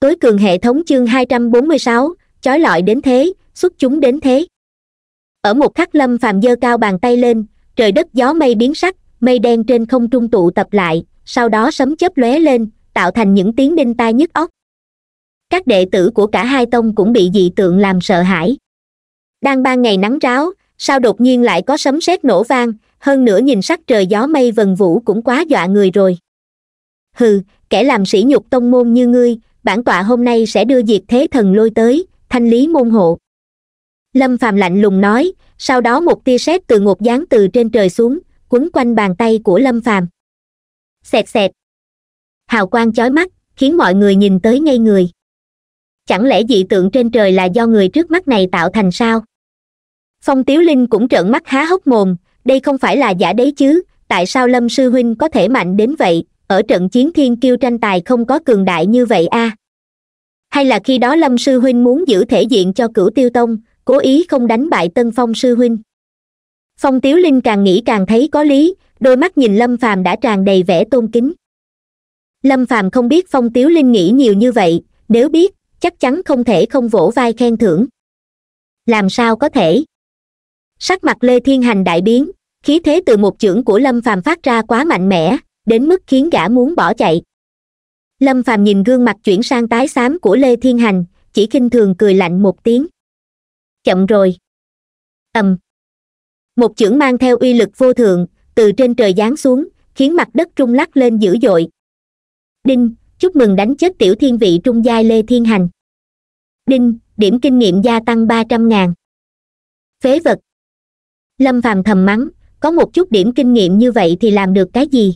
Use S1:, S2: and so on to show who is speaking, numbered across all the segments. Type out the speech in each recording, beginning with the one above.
S1: tối cường hệ thống chương hai trăm bốn mươi sáu chói lọi đến thế xuất chúng đến thế ở một khắc lâm phàm dơ cao bàn tay lên trời đất gió mây biến sắc mây đen trên không trung tụ tập lại sau đó sấm chớp lóe lên tạo thành những tiếng đinh tai nhức óc các đệ tử của cả hai tông cũng bị dị tượng làm sợ hãi đang ban ngày nắng ráo sao đột nhiên lại có sấm sét nổ vang hơn nữa nhìn sắc trời gió mây vần vũ cũng quá dọa người rồi hừ kẻ làm sỉ nhục tông môn như ngươi bản tọa hôm nay sẽ đưa diệt thế thần lôi tới thanh lý môn hộ lâm phàm lạnh lùng nói sau đó một tia sét từ ngột giáng từ trên trời xuống quấn quanh bàn tay của lâm phàm xẹt xẹt hào quang chói mắt khiến mọi người nhìn tới ngây người chẳng lẽ dị tượng trên trời là do người trước mắt này tạo thành sao phong tiếu linh cũng trợn mắt há hốc mồm đây không phải là giả đấy chứ tại sao lâm sư huynh có thể mạnh đến vậy ở trận chiến thiên kiêu tranh tài không có cường đại như vậy a à? hay là khi đó lâm sư huynh muốn giữ thể diện cho cửu tiêu tông cố ý không đánh bại tân phong sư huynh phong tiếu linh càng nghĩ càng thấy có lý đôi mắt nhìn lâm phàm đã tràn đầy vẻ tôn kính lâm phàm không biết phong tiếu linh nghĩ nhiều như vậy nếu biết chắc chắn không thể không vỗ vai khen thưởng làm sao có thể sắc mặt lê thiên hành đại biến khí thế từ một chưởng của lâm phàm phát ra quá mạnh mẽ đến mức khiến gã muốn bỏ chạy lâm phàm nhìn gương mặt chuyển sang tái xám của lê thiên hành chỉ khinh thường cười lạnh một tiếng chậm rồi ầm một chưởng mang theo uy lực vô thượng từ trên trời giáng xuống khiến mặt đất trung lắc lên dữ dội đinh chúc mừng đánh chết tiểu thiên vị trung giai lê thiên hành đinh điểm kinh nghiệm gia tăng ba trăm ngàn phế vật lâm phàm thầm mắng có một chút điểm kinh nghiệm như vậy thì làm được cái gì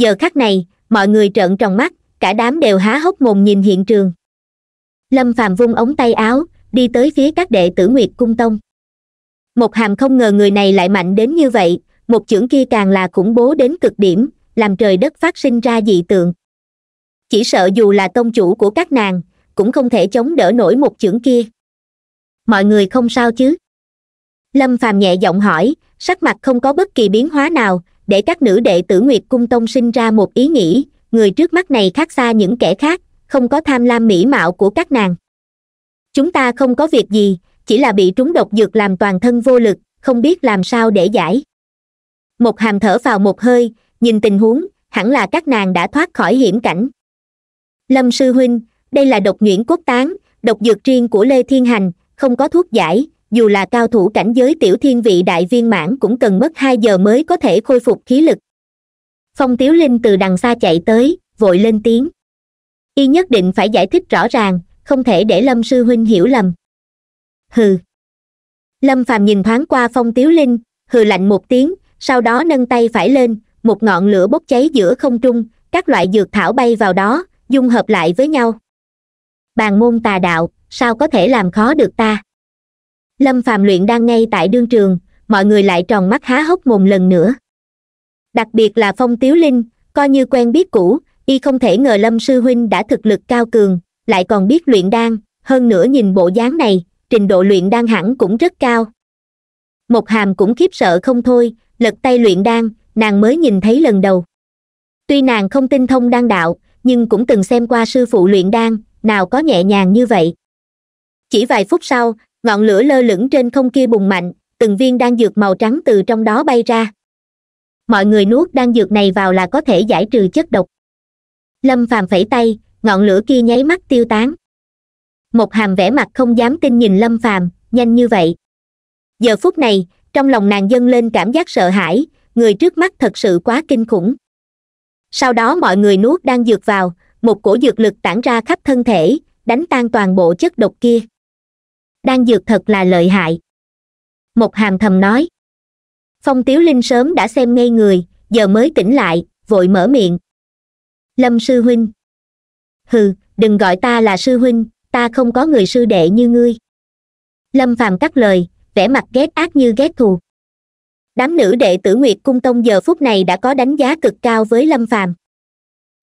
S1: giờ khắc này mọi người trợn tròn mắt cả đám đều há hốc mồm nhìn hiện trường lâm phàm vung ống tay áo đi tới phía các đệ tử nguyệt cung tông một hàm không ngờ người này lại mạnh đến như vậy một chưởng kia càng là khủng bố đến cực điểm làm trời đất phát sinh ra dị tượng chỉ sợ dù là tông chủ của các nàng cũng không thể chống đỡ nổi một chưởng kia mọi người không sao chứ lâm phàm nhẹ giọng hỏi sắc mặt không có bất kỳ biến hóa nào để các nữ đệ tử nguyệt cung tông sinh ra một ý nghĩ người trước mắt này khác xa những kẻ khác không có tham lam mỹ mạo của các nàng chúng ta không có việc gì chỉ là bị trúng độc dược làm toàn thân vô lực không biết làm sao để giải một hàm thở vào một hơi nhìn tình huống hẳn là các nàng đã thoát khỏi hiểm cảnh lâm sư huynh đây là độc nhuyễn cốt tán độc dược riêng của lê thiên hành không có thuốc giải dù là cao thủ cảnh giới tiểu thiên vị đại viên mãn cũng cần mất hai giờ mới có thể khôi phục khí lực phong tiếu linh từ đằng xa chạy tới vội lên tiếng y nhất định phải giải thích rõ ràng không thể để lâm sư huynh hiểu lầm hừ lâm phàm nhìn thoáng qua phong tiếu linh hừ lạnh một tiếng sau đó nâng tay phải lên một ngọn lửa bốc cháy giữa không trung các loại dược thảo bay vào đó dung hợp lại với nhau bàn môn tà đạo sao có thể làm khó được ta lâm Phạm luyện đang ngay tại đương trường mọi người lại tròn mắt há hốc mồm lần nữa đặc biệt là phong tiếu linh coi như quen biết cũ y không thể ngờ lâm sư huynh đã thực lực cao cường lại còn biết luyện đan hơn nữa nhìn bộ dáng này trình độ luyện đan hẳn cũng rất cao một hàm cũng khiếp sợ không thôi lật tay luyện đan nàng mới nhìn thấy lần đầu tuy nàng không tinh thông đan đạo nhưng cũng từng xem qua sư phụ luyện đan nào có nhẹ nhàng như vậy chỉ vài phút sau ngọn lửa lơ lửng trên không kia bùng mạnh từng viên đan dược màu trắng từ trong đó bay ra mọi người nuốt đan dược này vào là có thể giải trừ chất độc lâm phàm phẩy tay ngọn lửa kia nháy mắt tiêu tán một hàm vẻ mặt không dám tin nhìn lâm phàm nhanh như vậy giờ phút này trong lòng nàng dâng lên cảm giác sợ hãi người trước mắt thật sự quá kinh khủng sau đó mọi người nuốt đan dược vào một cổ dược lực tản ra khắp thân thể đánh tan toàn bộ chất độc kia đang dược thật là lợi hại một hàm thầm nói phong tiếu linh sớm đã xem ngay người giờ mới tỉnh lại vội mở miệng lâm sư huynh hừ đừng gọi ta là sư huynh ta không có người sư đệ như ngươi lâm phàm cắt lời vẻ mặt ghét ác như ghét thù đám nữ đệ tử nguyệt cung tông giờ phút này đã có đánh giá cực cao với lâm phàm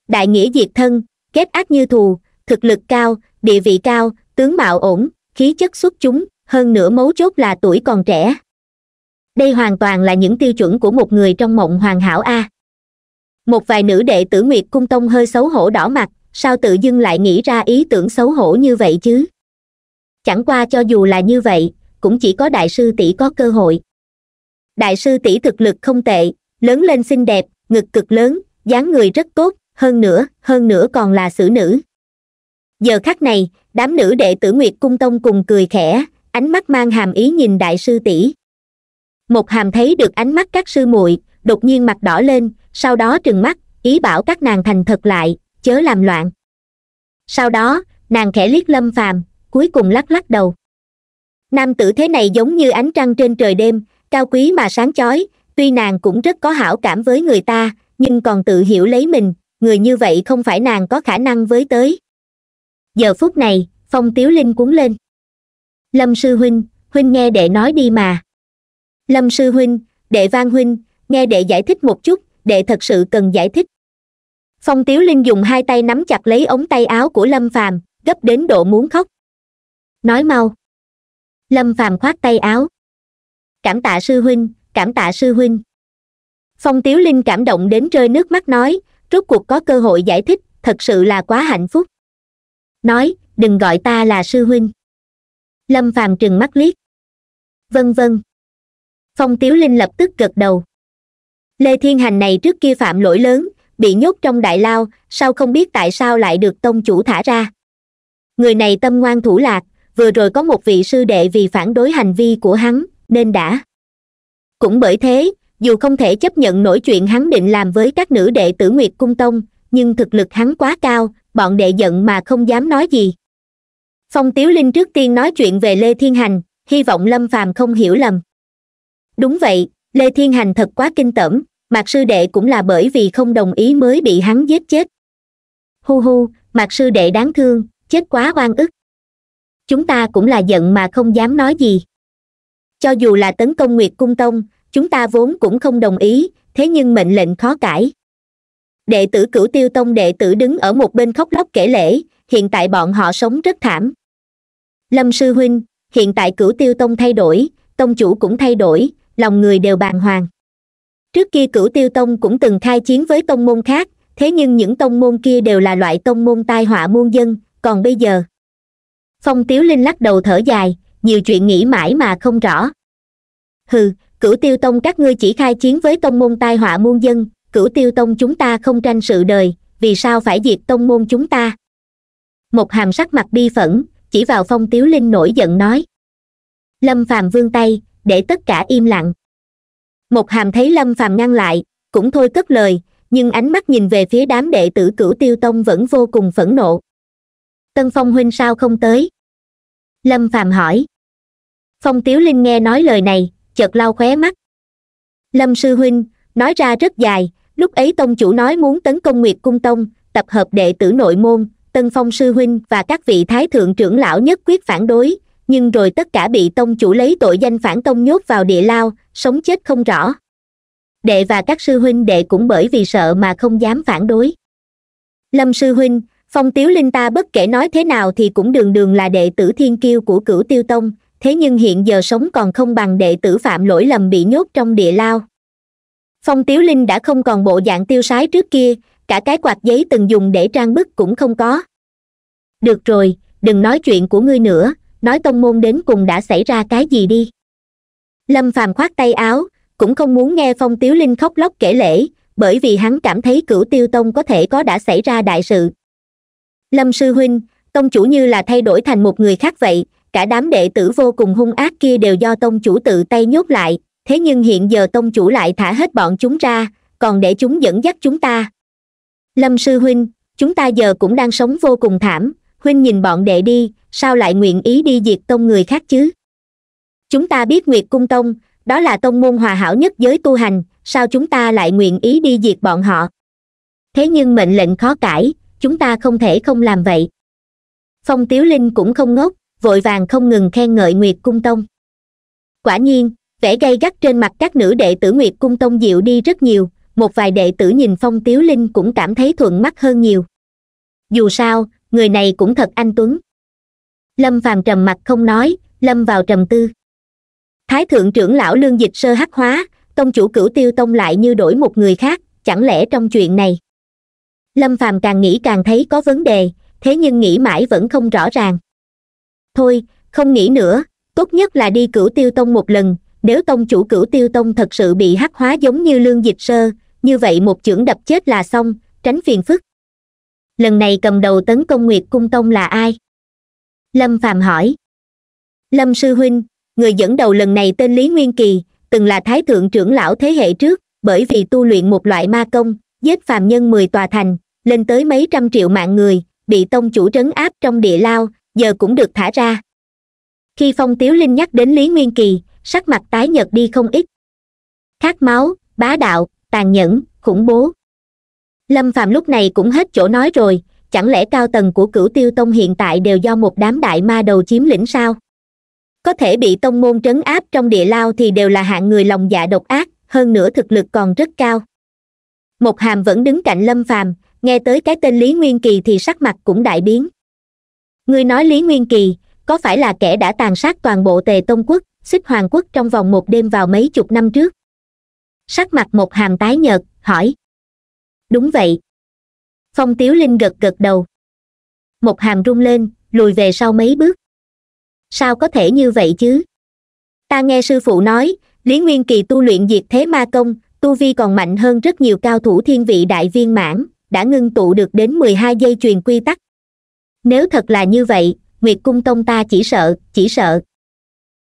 S1: đại nghĩa diệt thân ghét ác như thù thực lực cao địa vị cao tướng mạo ổn khí chất xuất chúng hơn nữa mấu chốt là tuổi còn trẻ đây hoàn toàn là những tiêu chuẩn của một người trong mộng hoàn hảo a một vài nữ đệ tử nguyệt cung tông hơi xấu hổ đỏ mặt sao tự dưng lại nghĩ ra ý tưởng xấu hổ như vậy chứ chẳng qua cho dù là như vậy cũng chỉ có đại sư tỷ có cơ hội đại sư tỷ thực lực không tệ lớn lên xinh đẹp ngực cực lớn dáng người rất tốt hơn nữa hơn nữa còn là xử nữ giờ khắc này đám nữ đệ tử nguyệt cung tông cùng cười khẽ ánh mắt mang hàm ý nhìn đại sư tỷ một hàm thấy được ánh mắt các sư muội đột nhiên mặt đỏ lên sau đó trừng mắt ý bảo các nàng thành thật lại chớ làm loạn sau đó nàng khẽ liếc lâm phàm cuối cùng lắc lắc đầu nam tử thế này giống như ánh trăng trên trời đêm cao quý mà sáng chói tuy nàng cũng rất có hảo cảm với người ta nhưng còn tự hiểu lấy mình người như vậy không phải nàng có khả năng với tới giờ phút này phong tiếu linh cuốn lên lâm sư huynh huynh nghe đệ nói đi mà lâm sư huynh đệ vang huynh nghe đệ giải thích một chút đệ thật sự cần giải thích phong tiếu linh dùng hai tay nắm chặt lấy ống tay áo của lâm phàm gấp đến độ muốn khóc nói mau lâm phàm khoát tay áo cảm tạ sư huynh cảm tạ sư huynh phong tiếu linh cảm động đến rơi nước mắt nói rốt cuộc có cơ hội giải thích thật sự là quá hạnh phúc nói đừng gọi ta là sư huynh lâm phàm trừng mắt liếc vân vân phong tiếu linh lập tức gật đầu lê thiên hành này trước kia phạm lỗi lớn bị nhốt trong đại lao sao không biết tại sao lại được tông chủ thả ra người này tâm ngoan thủ lạc vừa rồi có một vị sư đệ vì phản đối hành vi của hắn nên đã cũng bởi thế dù không thể chấp nhận nổi chuyện hắn định làm với các nữ đệ tử nguyệt cung tông nhưng thực lực hắn quá cao bọn đệ giận mà không dám nói gì phong tiếu linh trước tiên nói chuyện về lê thiên hành hy vọng lâm phàm không hiểu lầm đúng vậy lê thiên hành thật quá kinh tởm mạc sư đệ cũng là bởi vì không đồng ý mới bị hắn giết chết hu hu mạc sư đệ đáng thương chết quá oan ức chúng ta cũng là giận mà không dám nói gì cho dù là tấn công nguyệt cung tông chúng ta vốn cũng không đồng ý thế nhưng mệnh lệnh khó cãi đệ tử cửu tiêu tông đệ tử đứng ở một bên khóc lóc kể lễ hiện tại bọn họ sống rất thảm lâm sư huynh hiện tại cửu tiêu tông thay đổi tông chủ cũng thay đổi lòng người đều bàng hoàng trước kia cửu tiêu tông cũng từng khai chiến với tông môn khác thế nhưng những tông môn kia đều là loại tông môn tai họa muôn dân còn bây giờ phong tiếu linh lắc đầu thở dài nhiều chuyện nghĩ mãi mà không rõ hừ cửu tiêu tông các ngươi chỉ khai chiến với tông môn tai họa muôn dân cửu tiêu tông chúng ta không tranh sự đời vì sao phải diệt tông môn chúng ta một hàm sắc mặt bi phẫn chỉ vào phong tiếu linh nổi giận nói lâm phàm vươn tay để tất cả im lặng một hàm thấy lâm phàm ngăn lại cũng thôi cất lời nhưng ánh mắt nhìn về phía đám đệ tử cửu tiêu tông vẫn vô cùng phẫn nộ tân phong huynh sao không tới lâm phàm hỏi phong tiếu linh nghe nói lời này chợt lau khóe mắt lâm sư huynh nói ra rất dài lúc ấy tông chủ nói muốn tấn công nguyệt cung tông tập hợp đệ tử nội môn tân phong sư huynh và các vị thái thượng trưởng lão nhất quyết phản đối nhưng rồi tất cả bị tông chủ lấy tội danh phản tông nhốt vào địa lao sống chết không rõ đệ và các sư huynh đệ cũng bởi vì sợ mà không dám phản đối lâm sư huynh phong tiếu linh ta bất kể nói thế nào thì cũng đường đường là đệ tử thiên kiêu của cửu tiêu tông thế nhưng hiện giờ sống còn không bằng đệ tử phạm lỗi lầm bị nhốt trong địa lao phong tiếu linh đã không còn bộ dạng tiêu sái trước kia cả cái quạt giấy từng dùng để trang bức cũng không có được rồi đừng nói chuyện của ngươi nữa nói tông môn đến cùng đã xảy ra cái gì đi lâm phàm khoát tay áo cũng không muốn nghe phong tiếu linh khóc lóc kể lễ bởi vì hắn cảm thấy cửu tiêu tông có thể có đã xảy ra đại sự lâm sư huynh tông chủ như là thay đổi thành một người khác vậy cả đám đệ tử vô cùng hung ác kia đều do tông chủ tự tay nhốt lại thế nhưng hiện giờ tông chủ lại thả hết bọn chúng ra còn để chúng dẫn dắt chúng ta lâm sư huynh chúng ta giờ cũng đang sống vô cùng thảm huynh nhìn bọn đệ đi sao lại nguyện ý đi diệt tông người khác chứ chúng ta biết nguyệt cung tông đó là tông môn hòa hảo nhất giới tu hành sao chúng ta lại nguyện ý đi diệt bọn họ thế nhưng mệnh lệnh khó cãi chúng ta không thể không làm vậy phong tiếu linh cũng không ngốc vội vàng không ngừng khen ngợi nguyệt cung tông quả nhiên vẻ gay gắt trên mặt các nữ đệ tử nguyệt cung tông diệu đi rất nhiều một vài đệ tử nhìn phong tiếu linh cũng cảm thấy thuận mắt hơn nhiều dù sao người này cũng thật anh tuấn lâm phàm trầm mặt không nói lâm vào trầm tư thái thượng trưởng lão lương dịch sơ hắc hóa tông chủ cửu tiêu tông lại như đổi một người khác chẳng lẽ trong chuyện này lâm phàm càng nghĩ càng thấy có vấn đề thế nhưng nghĩ mãi vẫn không rõ ràng thôi không nghĩ nữa tốt nhất là đi cửu tiêu tông một lần nếu tông chủ cửu tiêu tông thật sự bị hắc hóa giống như lương dịch sơ như vậy một chưởng đập chết là xong tránh phiền phức lần này cầm đầu tấn công nguyệt cung tông là ai lâm phàm hỏi lâm sư huynh người dẫn đầu lần này tên lý nguyên kỳ từng là thái thượng trưởng lão thế hệ trước bởi vì tu luyện một loại ma công giết phàm nhân mười tòa thành lên tới mấy trăm triệu mạng người bị tông chủ trấn áp trong địa lao giờ cũng được thả ra khi phong tiếu linh nhắc đến lý nguyên kỳ sắc mặt tái nhợt đi không ít khát máu bá đạo tàn nhẫn khủng bố lâm Phạm lúc này cũng hết chỗ nói rồi chẳng lẽ cao tầng của cửu tiêu tông hiện tại đều do một đám đại ma đầu chiếm lĩnh sao có thể bị tông môn trấn áp trong địa lao thì đều là hạng người lòng dạ độc ác hơn nữa thực lực còn rất cao một hàm vẫn đứng cạnh lâm phàm nghe tới cái tên lý nguyên kỳ thì sắc mặt cũng đại biến Người nói lý nguyên kỳ có phải là kẻ đã tàn sát toàn bộ tề tông quốc xích hoàng quốc trong vòng một đêm vào mấy chục năm trước sắc mặt một hàm tái nhợt hỏi đúng vậy phong tiếu linh gật gật đầu một hàm rung lên lùi về sau mấy bước sao có thể như vậy chứ ta nghe sư phụ nói lý nguyên kỳ tu luyện diệt thế ma công tu vi còn mạnh hơn rất nhiều cao thủ thiên vị đại viên mãn đã ngưng tụ được đến mười hai dây truyền quy tắc nếu thật là như vậy nguyệt cung tông ta chỉ sợ chỉ sợ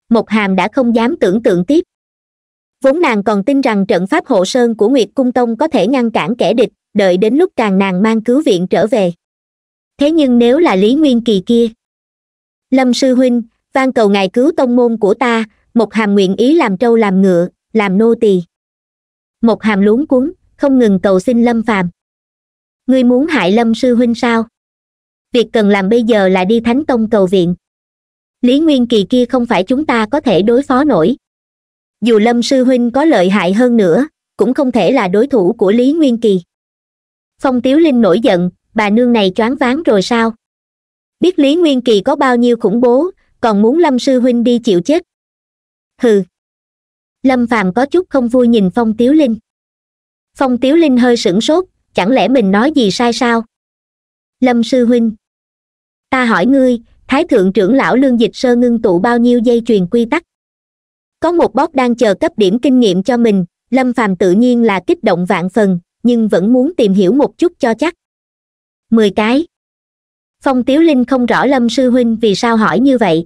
S1: mộc hàm đã không dám tưởng tượng tiếp vốn nàng còn tin rằng trận pháp hộ sơn của nguyệt cung tông có thể ngăn cản kẻ địch đợi đến lúc càng nàng mang cứu viện trở về thế nhưng nếu là lý nguyên kỳ kia lâm sư huynh van cầu ngài cứu tông môn của ta Mộc hàm nguyện ý làm trâu làm ngựa làm nô tỳ Mộc hàm luống cuống không ngừng cầu xin lâm phàm ngươi muốn hại lâm sư huynh sao việc cần làm bây giờ là đi thánh tông cầu viện lý nguyên kỳ kia không phải chúng ta có thể đối phó nổi dù lâm sư huynh có lợi hại hơn nữa cũng không thể là đối thủ của lý nguyên kỳ phong tiếu linh nổi giận bà nương này choáng váng rồi sao biết lý nguyên kỳ có bao nhiêu khủng bố còn muốn lâm sư huynh đi chịu chết hừ lâm phàm có chút không vui nhìn phong tiếu linh phong tiếu linh hơi sửng sốt chẳng lẽ mình nói gì sai sao lâm sư huynh ta hỏi ngươi thái thượng trưởng lão lương dịch sơ ngưng tụ bao nhiêu dây chuyền quy tắc có một bóp đang chờ cấp điểm kinh nghiệm cho mình lâm phàm tự nhiên là kích động vạn phần nhưng vẫn muốn tìm hiểu một chút cho chắc mười cái phong tiếu linh không rõ lâm sư huynh vì sao hỏi như vậy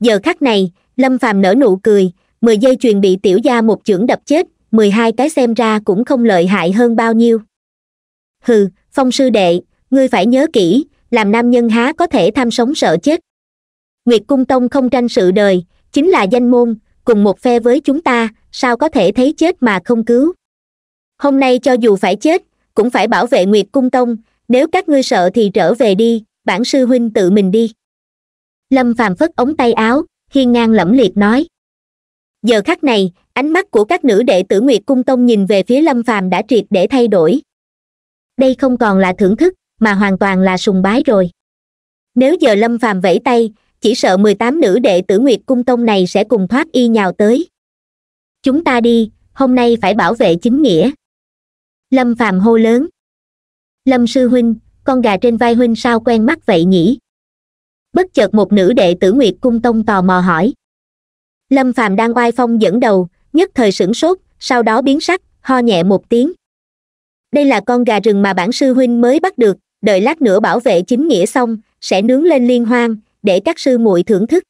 S1: giờ khắc này lâm phàm nở nụ cười mười dây truyền bị tiểu gia một chưởng đập chết mười hai cái xem ra cũng không lợi hại hơn bao nhiêu hừ phong sư đệ ngươi phải nhớ kỹ làm nam nhân há có thể tham sống sợ chết nguyệt cung tông không tranh sự đời chính là danh môn cùng một phe với chúng ta sao có thể thấy chết mà không cứu hôm nay cho dù phải chết cũng phải bảo vệ nguyệt cung tông nếu các ngươi sợ thì trở về đi bản sư huynh tự mình đi lâm phàm phất ống tay áo hiên ngang lẫm liệt nói giờ khắc này ánh mắt của các nữ đệ tử nguyệt cung tông nhìn về phía lâm phàm đã triệt để thay đổi đây không còn là thưởng thức mà hoàn toàn là sùng bái rồi nếu giờ lâm phàm vẫy tay chỉ sợ mười tám nữ đệ tử nguyệt cung tông này sẽ cùng thoát y nhào tới chúng ta đi hôm nay phải bảo vệ chính nghĩa lâm phàm hô lớn lâm sư huynh con gà trên vai huynh sao quen mắt vậy nhỉ bất chợt một nữ đệ tử nguyệt cung tông tò mò hỏi lâm phàm đang oai phong dẫn đầu nhất thời sửng sốt sau đó biến sắc ho nhẹ một tiếng đây là con gà rừng mà bản sư huynh mới bắt được đợi lát nữa bảo vệ chính nghĩa xong sẽ nướng lên liên hoan để các sư muội thưởng thức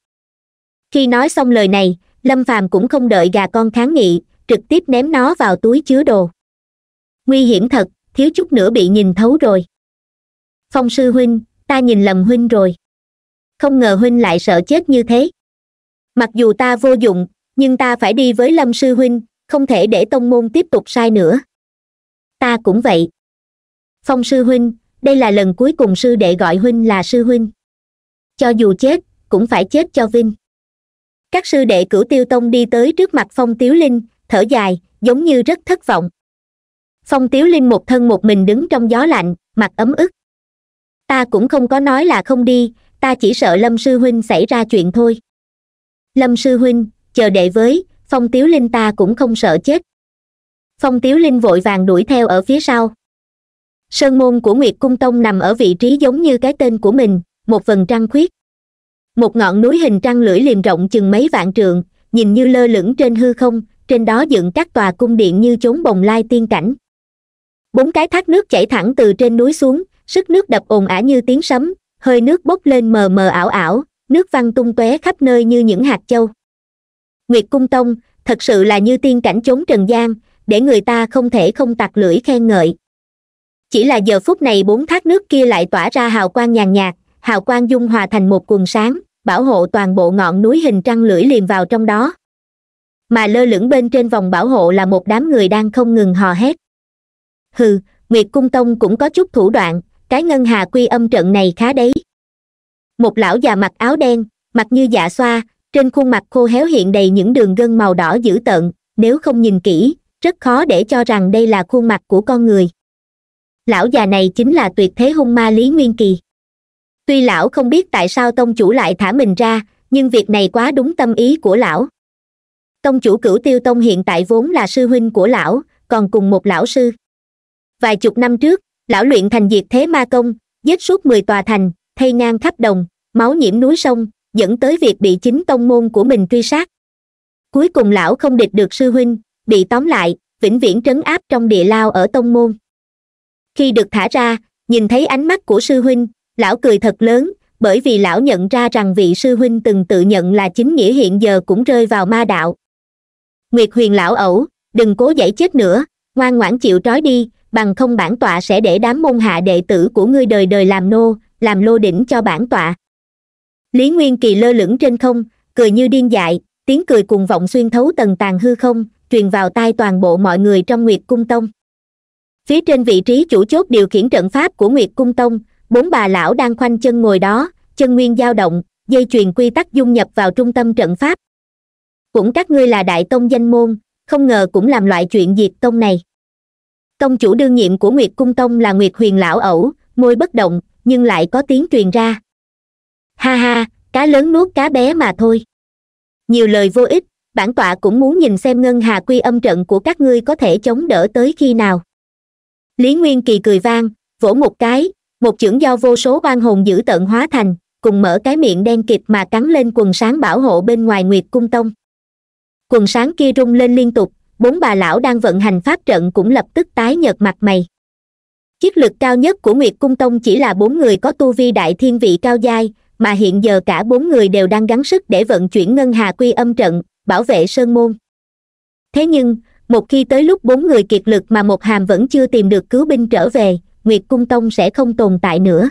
S1: khi nói xong lời này lâm phàm cũng không đợi gà con kháng nghị trực tiếp ném nó vào túi chứa đồ nguy hiểm thật thiếu chút nữa bị nhìn thấu rồi phong sư huynh ta nhìn lầm huynh rồi không ngờ huynh lại sợ chết như thế mặc dù ta vô dụng nhưng ta phải đi với lâm sư huynh không thể để tông môn tiếp tục sai nữa ta cũng vậy phong sư huynh đây là lần cuối cùng sư đệ gọi huynh là sư huynh cho dù chết cũng phải chết cho vinh các sư đệ cửu tiêu tông đi tới trước mặt phong tiếu linh thở dài giống như rất thất vọng phong tiếu linh một thân một mình đứng trong gió lạnh mặt ấm ức ta cũng không có nói là không đi ta chỉ sợ lâm sư huynh xảy ra chuyện thôi lâm sư huynh chờ đệ với phong tiếu linh ta cũng không sợ chết phong tiếu linh vội vàng đuổi theo ở phía sau sơn môn của nguyệt cung tông nằm ở vị trí giống như cái tên của mình một vần trăng khuyết một ngọn núi hình trăng lưỡi liềm rộng chừng mấy vạn trượng nhìn như lơ lửng trên hư không trên đó dựng các tòa cung điện như chốn bồng lai tiên cảnh bốn cái thác nước chảy thẳng từ trên núi xuống sức nước đập ồn ả như tiếng sấm hơi nước bốc lên mờ mờ ảo ảo nước văng tung tóe khắp nơi như những hạt châu nguyệt cung tông thật sự là như tiên cảnh chốn trần gian để người ta không thể không tặc lưỡi khen ngợi chỉ là giờ phút này bốn thác nước kia lại tỏa ra hào quang nhàn nhạt hào quang dung hòa thành một quần sáng bảo hộ toàn bộ ngọn núi hình trăng lưỡi liềm vào trong đó mà lơ lửng bên trên vòng bảo hộ là một đám người đang không ngừng hò hét hừ nguyệt cung tông cũng có chút thủ đoạn cái ngân hà quy âm trận này khá đấy một lão già mặc áo đen mặt như dạ xoa trên khuôn mặt khô héo hiện đầy những đường gân màu đỏ dữ tợn nếu không nhìn kỹ rất khó để cho rằng đây là khuôn mặt của con người lão già này chính là tuyệt thế hung ma lý nguyên kỳ tuy lão không biết tại sao tông chủ lại thả mình ra nhưng việc này quá đúng tâm ý của lão tông chủ cửu tiêu tông hiện tại vốn là sư huynh của lão còn cùng một lão sư vài chục năm trước lão luyện thành diệt thế ma công giết suốt mười tòa thành thay ngang khắp đồng máu nhiễm núi sông dẫn tới việc bị chính tông môn của mình truy sát cuối cùng lão không địch được sư huynh bị tóm lại vĩnh viễn trấn áp trong địa lao ở tông môn khi được thả ra nhìn thấy ánh mắt của sư huynh lão cười thật lớn bởi vì lão nhận ra rằng vị sư huynh từng tự nhận là chính nghĩa hiện giờ cũng rơi vào ma đạo nguyệt huyền lão ẩu đừng cố dãy chết nữa ngoan ngoãn chịu trói đi bằng không bản tọa sẽ để đám môn hạ đệ tử của ngươi đời đời làm nô làm lô đỉnh cho bản tọa lý nguyên kỳ lơ lửng trên không cười như điên dại tiếng cười cùng vọng xuyên thấu tầng tàn hư không truyền vào tai toàn bộ mọi người trong nguyệt cung tông phía trên vị trí chủ chốt điều khiển trận pháp của nguyệt cung tông bốn bà lão đang khoanh chân ngồi đó chân nguyên dao động dây chuyền quy tắc dung nhập vào trung tâm trận pháp cũng các ngươi là đại tông danh môn không ngờ cũng làm loại chuyện diệt tông này tông chủ đương nhiệm của nguyệt cung tông là nguyệt huyền lão ẩu môi bất động nhưng lại có tiếng truyền ra ha ha cá lớn nuốt cá bé mà thôi nhiều lời vô ích bản tọa cũng muốn nhìn xem ngân hà quy âm trận của các ngươi có thể chống đỡ tới khi nào lý nguyên kỳ cười vang vỗ một cái một chưởng do vô số oan hồn dữ tận hóa thành cùng mở cái miệng đen kịt mà cắn lên quần sáng bảo hộ bên ngoài nguyệt cung tông quần sáng kia rung lên liên tục bốn bà lão đang vận hành pháp trận cũng lập tức tái nhợt mặt mày chiếc lực cao nhất của nguyệt cung tông chỉ là bốn người có tu vi đại thiên vị cao giai mà hiện giờ cả bốn người đều đang gắng sức để vận chuyển ngân hà quy âm trận bảo vệ sơn môn thế nhưng một khi tới lúc bốn người kiệt lực mà một hàm vẫn chưa tìm được cứu binh trở về nguyệt cung tông sẽ không tồn tại nữa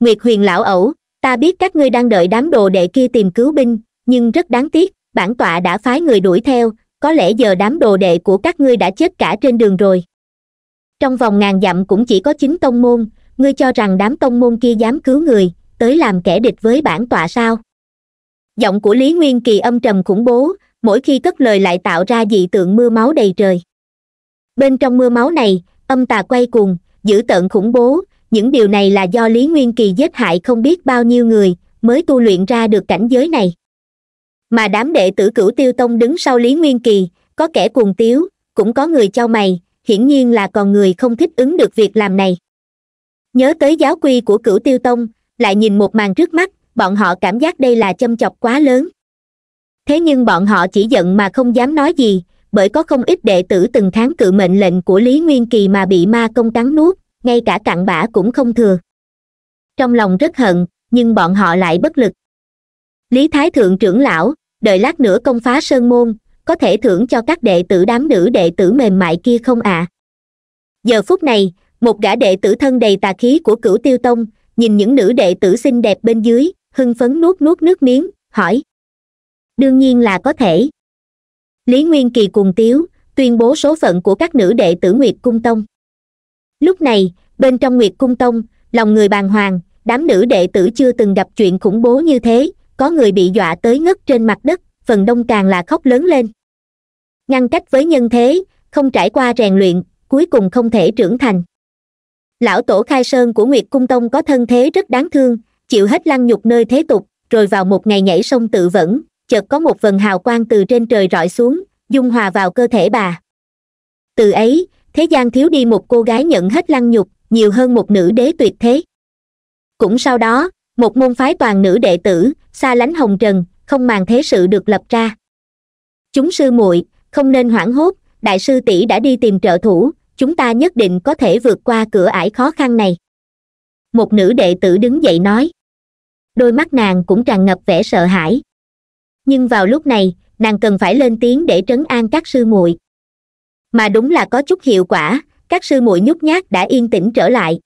S1: nguyệt huyền lão ẩu ta biết các ngươi đang đợi đám đồ đệ kia tìm cứu binh nhưng rất đáng tiếc bản tọa đã phái người đuổi theo có lẽ giờ đám đồ đệ của các ngươi đã chết cả trên đường rồi trong vòng ngàn dặm cũng chỉ có chín tông môn ngươi cho rằng đám tông môn kia dám cứu người tới làm kẻ địch với bản tọa sao giọng của lý nguyên kỳ âm trầm khủng bố mỗi khi cất lời lại tạo ra dị tượng mưa máu đầy trời bên trong mưa máu này âm tà quay cuồng dữ tận khủng bố những điều này là do lý nguyên kỳ giết hại không biết bao nhiêu người mới tu luyện ra được cảnh giới này mà đám đệ tử cửu tiêu tông đứng sau lý nguyên kỳ có kẻ cuồng tiếu cũng có người trao mày hiển nhiên là còn người không thích ứng được việc làm này nhớ tới giáo quy của cửu tiêu tông lại nhìn một màn trước mắt bọn họ cảm giác đây là châm chọc quá lớn thế nhưng bọn họ chỉ giận mà không dám nói gì bởi có không ít đệ tử từng tháng cự mệnh lệnh của lý nguyên kỳ mà bị ma công cắn nuốt ngay cả cặn bã cũng không thừa trong lòng rất hận nhưng bọn họ lại bất lực lý thái thượng trưởng lão đợi lát nữa công phá sơn môn có thể thưởng cho các đệ tử đám nữ đệ tử mềm mại kia không ạ à? giờ phút này một gã đệ tử thân đầy tà khí của cửu tiêu tông nhìn những nữ đệ tử xinh đẹp bên dưới hưng phấn nuốt nuốt nước miếng hỏi đương nhiên là có thể lý nguyên kỳ cùng tiếu tuyên bố số phận của các nữ đệ tử nguyệt cung tông lúc này bên trong nguyệt cung tông lòng người bàng hoàng đám nữ đệ tử chưa từng gặp chuyện khủng bố như thế có người bị dọa tới ngất trên mặt đất phần đông càng là khóc lớn lên ngăn cách với nhân thế không trải qua rèn luyện cuối cùng không thể trưởng thành lão tổ khai sơn của nguyệt cung tông có thân thế rất đáng thương chịu hết lăng nhục nơi thế tục rồi vào một ngày nhảy sông tự vẫn chợt có một vần hào quang từ trên trời rọi xuống dung hòa vào cơ thể bà từ ấy thế gian thiếu đi một cô gái nhận hết lăng nhục nhiều hơn một nữ đế tuyệt thế cũng sau đó một môn phái toàn nữ đệ tử xa lánh hồng trần không màng thế sự được lập ra chúng sư muội không nên hoảng hốt đại sư tỷ đã đi tìm trợ thủ chúng ta nhất định có thể vượt qua cửa ải khó khăn này một nữ đệ tử đứng dậy nói đôi mắt nàng cũng tràn ngập vẻ sợ hãi nhưng vào lúc này nàng cần phải lên tiếng để trấn an các sư muội mà đúng là có chút hiệu quả các sư muội nhút nhát đã yên tĩnh trở lại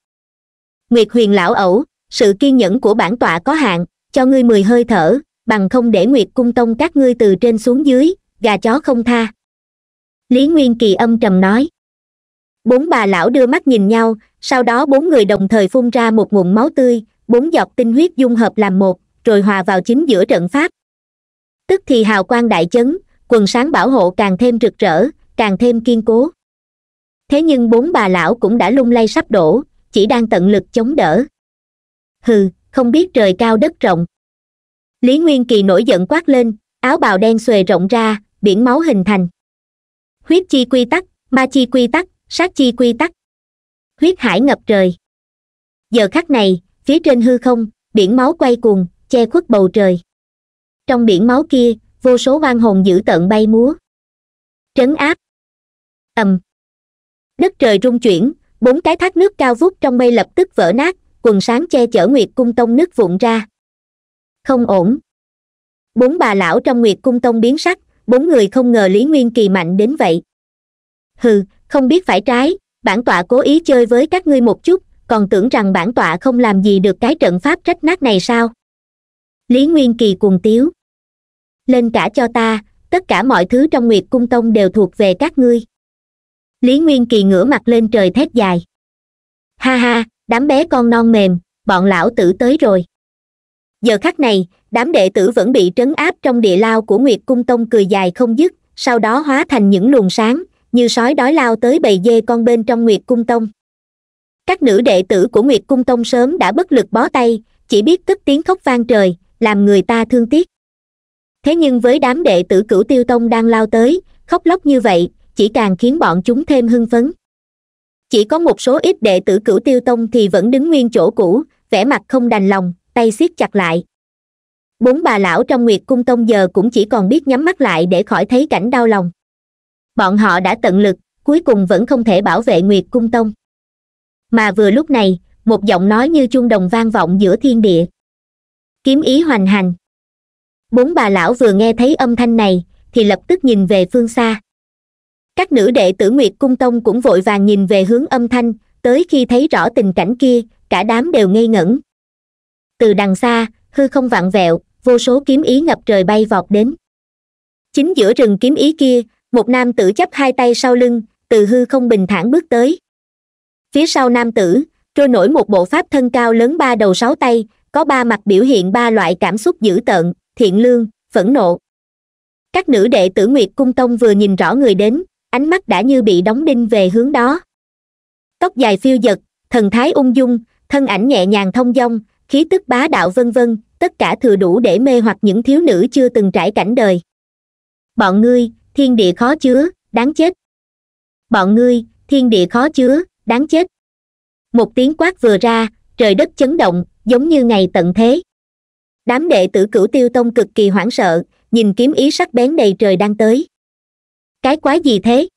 S1: nguyệt huyền lão ẩu sự kiên nhẫn của bản tọa có hạn cho ngươi mười hơi thở bằng không để nguyệt cung tông các ngươi từ trên xuống dưới gà chó không tha lý nguyên kỳ âm trầm nói bốn bà lão đưa mắt nhìn nhau sau đó bốn người đồng thời phun ra một nguồn máu tươi bốn giọt tinh huyết dung hợp làm một rồi hòa vào chính giữa trận pháp tức thì hào quang đại chấn quần sáng bảo hộ càng thêm rực rỡ càng thêm kiên cố thế nhưng bốn bà lão cũng đã lung lay sắp đổ chỉ đang tận lực chống đỡ hừ không biết trời cao đất rộng lý nguyên kỳ nổi giận quát lên áo bào đen xuề rộng ra biển máu hình thành huyết chi quy tắc ma chi quy tắc sát chi quy tắc huyết hải ngập trời giờ khắc này phía trên hư không biển máu quay cuồng che khuất bầu trời trong biển máu kia vô số oan hồn dữ tợn bay múa trấn áp ầm đất trời rung chuyển bốn cái thác nước cao vút trong mây lập tức vỡ nát quần sáng che chở nguyệt cung tông nước vụn ra không ổn bốn bà lão trong nguyệt cung tông biến sắc bốn người không ngờ lý nguyên kỳ mạnh đến vậy hừ không biết phải trái bản tọa cố ý chơi với các ngươi một chút còn tưởng rằng bản tọa không làm gì được cái trận pháp rách nát này sao lý nguyên kỳ cuồng tiếu lên cả cho ta tất cả mọi thứ trong nguyệt cung tông đều thuộc về các ngươi lý nguyên kỳ ngửa mặt lên trời thét dài ha ha đám bé con non mềm bọn lão tử tới rồi giờ khắc này đám đệ tử vẫn bị trấn áp trong địa lao của nguyệt cung tông cười dài không dứt sau đó hóa thành những luồng sáng như sói đói lao tới bầy dê con bên trong nguyệt cung tông các nữ đệ tử của nguyệt cung tông sớm đã bất lực bó tay chỉ biết tức tiếng khóc vang trời làm người ta thương tiếc thế nhưng với đám đệ tử cửu tiêu tông đang lao tới khóc lóc như vậy chỉ càng khiến bọn chúng thêm hưng phấn chỉ có một số ít đệ tử cửu tiêu tông thì vẫn đứng nguyên chỗ cũ vẻ mặt không đành lòng tay siết chặt lại bốn bà lão trong nguyệt cung tông giờ cũng chỉ còn biết nhắm mắt lại để khỏi thấy cảnh đau lòng bọn họ đã tận lực cuối cùng vẫn không thể bảo vệ nguyệt cung tông mà vừa lúc này một giọng nói như chuông đồng vang vọng giữa thiên địa kiếm ý hoành hành bốn bà lão vừa nghe thấy âm thanh này thì lập tức nhìn về phương xa các nữ đệ tử nguyệt cung tông cũng vội vàng nhìn về hướng âm thanh tới khi thấy rõ tình cảnh kia cả đám đều ngây ngẩn từ đằng xa hư không vặn vẹo vô số kiếm ý ngập trời bay vọt đến chính giữa rừng kiếm ý kia một nam tử chấp hai tay sau lưng từ hư không bình thản bước tới phía sau nam tử trôi nổi một bộ pháp thân cao lớn ba đầu sáu tay có ba mặt biểu hiện ba loại cảm xúc dữ tợn thiện lương phẫn nộ các nữ đệ tử nguyệt cung tông vừa nhìn rõ người đến ánh mắt đã như bị đóng đinh về hướng đó tóc dài phiêu giật thần thái ung dung thân ảnh nhẹ nhàng thông dong khí tức bá đạo vân vân tất cả thừa đủ để mê hoặc những thiếu nữ chưa từng trải cảnh đời bọn ngươi thiên địa khó chứa đáng chết bọn ngươi thiên địa khó chứa đáng chết một tiếng quát vừa ra trời đất chấn động giống như ngày tận thế đám đệ tử cửu tiêu tông cực kỳ hoảng sợ nhìn kiếm ý sắc bén đầy trời đang tới cái quái gì thế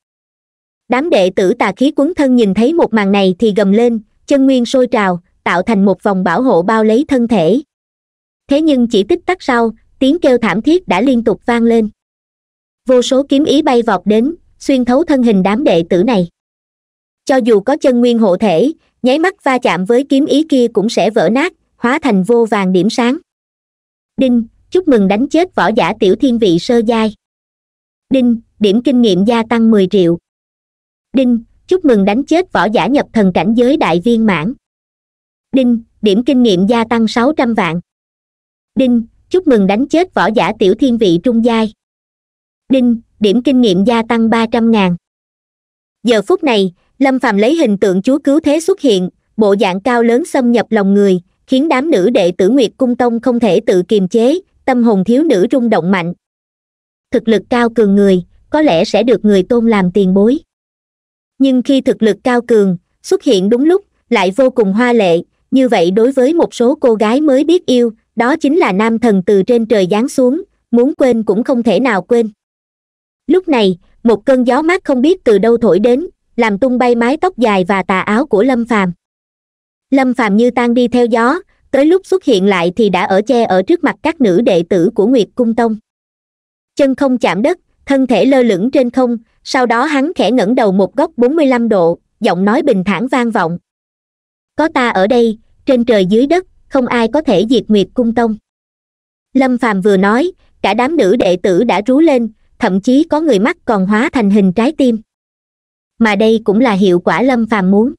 S1: đám đệ tử tà khí quấn thân nhìn thấy một màn này thì gầm lên chân nguyên sôi trào tạo thành một vòng bảo hộ bao lấy thân thể thế nhưng chỉ tích tắc sau tiếng kêu thảm thiết đã liên tục vang lên vô số kiếm ý bay vọt đến xuyên thấu thân hình đám đệ tử này cho dù có chân nguyên hộ thể nháy mắt va chạm với kiếm ý kia cũng sẽ vỡ nát hóa thành vô vàng điểm sáng đinh chúc mừng đánh chết võ giả tiểu thiên vị sơ giai đinh điểm kinh nghiệm gia tăng mười triệu đinh chúc mừng đánh chết võ giả nhập thần cảnh giới đại viên mãn đinh điểm kinh nghiệm gia tăng sáu trăm vạn đinh chúc mừng đánh chết võ giả tiểu thiên vị trung giai đinh điểm kinh nghiệm gia tăng ba trăm ngàn giờ phút này lâm Phạm lấy hình tượng chúa cứu thế xuất hiện bộ dạng cao lớn xâm nhập lòng người khiến đám nữ đệ tử nguyệt cung tông không thể tự kiềm chế tâm hồn thiếu nữ rung động mạnh thực lực cao cường người có lẽ sẽ được người tôn làm tiền bối nhưng khi thực lực cao cường xuất hiện đúng lúc lại vô cùng hoa lệ như vậy đối với một số cô gái mới biết yêu đó chính là nam thần từ trên trời giáng xuống muốn quên cũng không thể nào quên lúc này một cơn gió mát không biết từ đâu thổi đến làm tung bay mái tóc dài và tà áo của lâm phàm lâm phàm như tan đi theo gió tới lúc xuất hiện lại thì đã ở che ở trước mặt các nữ đệ tử của nguyệt cung tông chân không chạm đất thân thể lơ lửng trên không sau đó hắn khẽ ngẩng đầu một góc 45 độ giọng nói bình thản vang vọng có ta ở đây trên trời dưới đất không ai có thể diệt nguyệt cung tông lâm phàm vừa nói cả đám nữ đệ tử đã rú lên thậm chí có người mắt còn hóa thành hình trái tim mà đây cũng là hiệu quả lâm phàm muốn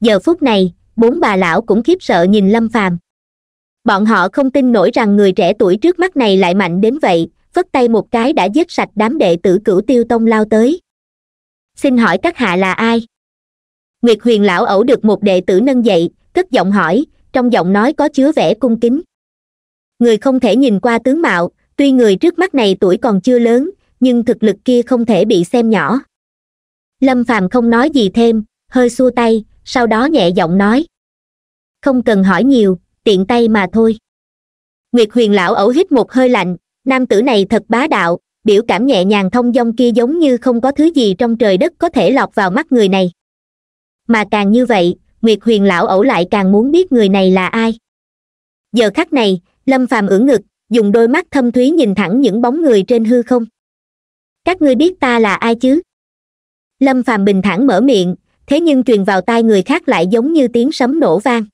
S1: giờ phút này bốn bà lão cũng khiếp sợ nhìn lâm phàm bọn họ không tin nổi rằng người trẻ tuổi trước mắt này lại mạnh đến vậy phất tay một cái đã giết sạch đám đệ tử cửu tiêu tông lao tới xin hỏi các hạ là ai nguyệt huyền lão ẩu được một đệ tử nâng dậy cất giọng hỏi trong giọng nói có chứa vẻ cung kính người không thể nhìn qua tướng mạo tuy người trước mắt này tuổi còn chưa lớn nhưng thực lực kia không thể bị xem nhỏ lâm phàm không nói gì thêm hơi xua tay sau đó nhẹ giọng nói không cần hỏi nhiều tiện tay mà thôi nguyệt huyền lão ẩu hít một hơi lạnh nam tử này thật bá đạo biểu cảm nhẹ nhàng thông dong kia giống như không có thứ gì trong trời đất có thể lọt vào mắt người này mà càng như vậy nguyệt huyền lão ẩu lại càng muốn biết người này là ai giờ khắc này lâm phàm ưỡn ngực dùng đôi mắt thâm thúy nhìn thẳng những bóng người trên hư không các ngươi biết ta là ai chứ lâm phàm bình thản mở miệng thế nhưng truyền vào tai người khác lại giống như tiếng sấm nổ vang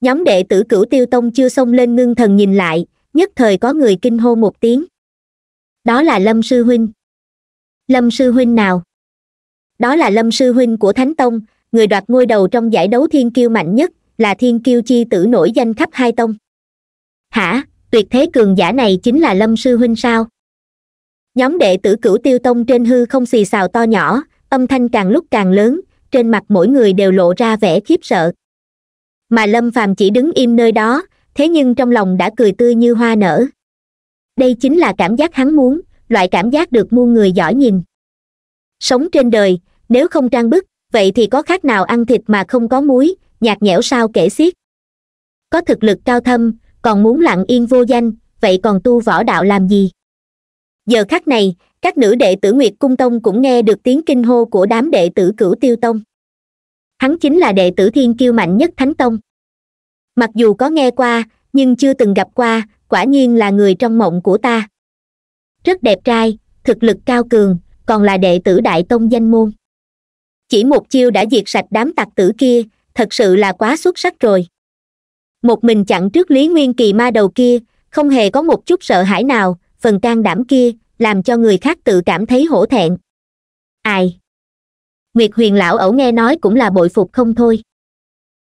S1: nhóm đệ tử cửu tiêu tông chưa xông lên ngưng thần nhìn lại nhất thời có người kinh hô một tiếng đó là lâm sư huynh lâm sư huynh nào đó là lâm sư huynh của thánh tông người đoạt ngôi đầu trong giải đấu thiên kiêu mạnh nhất là thiên kiêu chi tử nổi danh khắp hai tông hả tuyệt thế cường giả này chính là lâm sư huynh sao nhóm đệ tử cửu tiêu tông trên hư không xì xào to nhỏ âm thanh càng lúc càng lớn trên mặt mỗi người đều lộ ra vẻ khiếp sợ mà lâm phàm chỉ đứng im nơi đó thế nhưng trong lòng đã cười tươi như hoa nở đây chính là cảm giác hắn muốn loại cảm giác được muôn người giỏi nhìn sống trên đời nếu không trang bức vậy thì có khác nào ăn thịt mà không có muối nhạt nhẽo sao kể xiết có thực lực cao thâm còn muốn lặng yên vô danh vậy còn tu võ đạo làm gì giờ khắc này các nữ đệ tử nguyệt cung tông cũng nghe được tiếng kinh hô của đám đệ tử cửu tiêu tông hắn chính là đệ tử thiên kiêu mạnh nhất thánh tông mặc dù có nghe qua nhưng chưa từng gặp qua quả nhiên là người trong mộng của ta rất đẹp trai thực lực cao cường còn là đệ tử đại tông danh môn chỉ một chiêu đã diệt sạch đám tặc tử kia thật sự là quá xuất sắc rồi một mình chặn trước lý nguyên kỳ ma đầu kia không hề có một chút sợ hãi nào phần can đảm kia làm cho người khác tự cảm thấy hổ thẹn ai nguyệt huyền lão ẩu nghe nói cũng là bội phục không thôi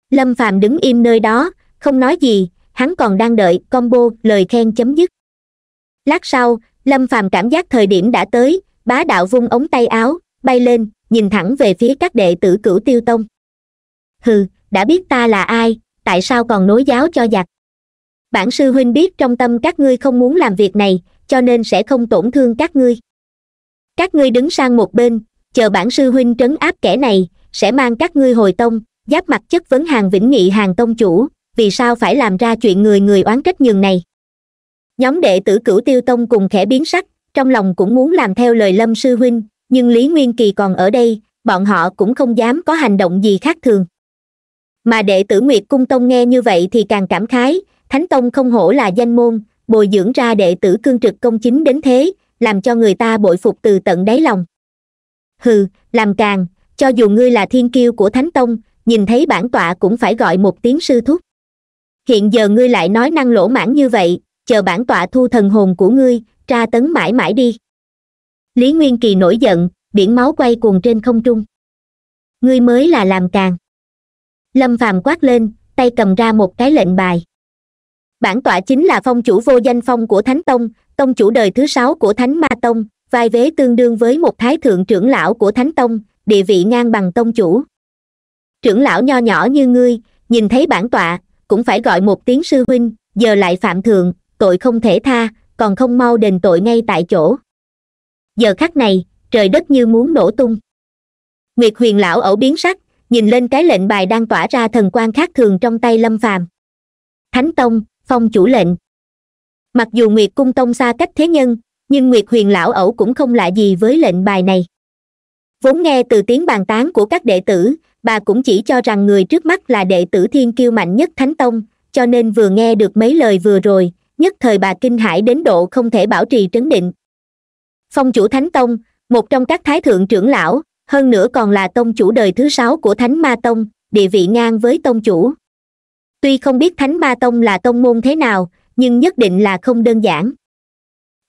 S1: lâm phàm đứng im nơi đó không nói gì hắn còn đang đợi combo lời khen chấm dứt lát sau lâm phàm cảm giác thời điểm đã tới bá đạo vung ống tay áo bay lên nhìn thẳng về phía các đệ tử cửu tiêu tông hừ đã biết ta là ai tại sao còn nối giáo cho giặc bản sư huynh biết trong tâm các ngươi không muốn làm việc này cho nên sẽ không tổn thương các ngươi các ngươi đứng sang một bên chờ bản sư huynh trấn áp kẻ này sẽ mang các ngươi hồi tông giáp mặt chất vấn hàng vĩnh nghị hàng tông chủ vì sao phải làm ra chuyện người người oán trách nhường này nhóm đệ tử cửu tiêu tông cùng khẽ biến sắc trong lòng cũng muốn làm theo lời lâm sư huynh nhưng lý nguyên kỳ còn ở đây bọn họ cũng không dám có hành động gì khác thường mà đệ tử nguyệt cung tông nghe như vậy thì càng cảm khái thánh tông không hổ là danh môn bồi dưỡng ra đệ tử cương trực công chính đến thế làm cho người ta bội phục từ tận đáy lòng hừ làm càng cho dù ngươi là thiên kiêu của thánh tông nhìn thấy bản tọa cũng phải gọi một tiếng sư thúc hiện giờ ngươi lại nói năng lỗ mãn như vậy chờ bản tọa thu thần hồn của ngươi tra tấn mãi mãi đi lý nguyên kỳ nổi giận biển máu quay cuồng trên không trung ngươi mới là làm càng lâm phàm quát lên tay cầm ra một cái lệnh bài bản tọa chính là phong chủ vô danh phong của thánh tông tông chủ đời thứ sáu của thánh ma tông vai vế tương đương với một thái thượng trưởng lão của thánh tông địa vị ngang bằng tông chủ trưởng lão nho nhỏ như ngươi nhìn thấy bản tọa cũng phải gọi một tiếng sư huynh giờ lại phạm thượng tội không thể tha còn không mau đền tội ngay tại chỗ giờ khắc này trời đất như muốn nổ tung nguyệt huyền lão ẩu biến sắc nhìn lên cái lệnh bài đang tỏa ra thần quan khác thường trong tay lâm phàm thánh tông phong chủ lệnh mặc dù nguyệt cung tông xa cách thế nhân nhưng nguyệt huyền lão ẩu cũng không lạ gì với lệnh bài này vốn nghe từ tiếng bàn tán của các đệ tử bà cũng chỉ cho rằng người trước mắt là đệ tử thiên kiêu mạnh nhất thánh tông cho nên vừa nghe được mấy lời vừa rồi nhất thời bà kinh hãi đến độ không thể bảo trì trấn định phong chủ thánh tông một trong các thái thượng trưởng lão hơn nữa còn là tông chủ đời thứ sáu của thánh ma tông địa vị ngang với tông chủ tuy không biết thánh ma tông là tông môn thế nào nhưng nhất định là không đơn giản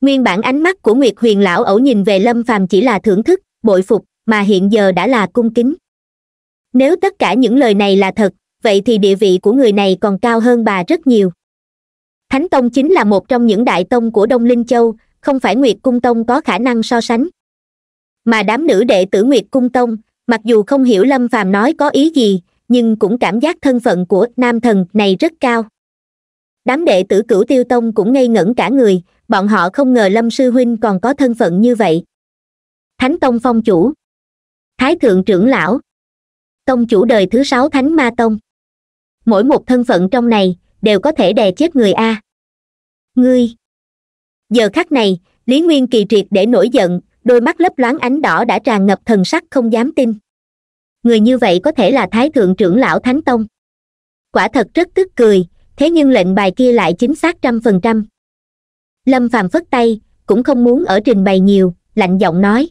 S1: nguyên bản ánh mắt của nguyệt huyền lão ẩu nhìn về lâm phàm chỉ là thưởng thức bội phục mà hiện giờ đã là cung kính nếu tất cả những lời này là thật vậy thì địa vị của người này còn cao hơn bà rất nhiều thánh tông chính là một trong những đại tông của đông linh châu không phải nguyệt cung tông có khả năng so sánh mà đám nữ đệ tử nguyệt cung tông mặc dù không hiểu lâm phàm nói có ý gì nhưng cũng cảm giác thân phận của nam thần này rất cao đám đệ tử cửu tiêu tông cũng ngây ngẩn cả người bọn họ không ngờ lâm sư huynh còn có thân phận như vậy thánh tông phong chủ thái thượng trưởng lão tông chủ đời thứ sáu thánh ma tông mỗi một thân phận trong này đều có thể đè chết người a ngươi giờ khắc này lý nguyên kỳ triệt để nổi giận đôi mắt lấp loáng ánh đỏ đã tràn ngập thần sắc không dám tin người như vậy có thể là thái thượng trưởng lão thánh tông quả thật rất tức cười thế nhưng lệnh bài kia lại chính xác trăm phần trăm lâm phàm phất tay cũng không muốn ở trình bày nhiều lạnh giọng nói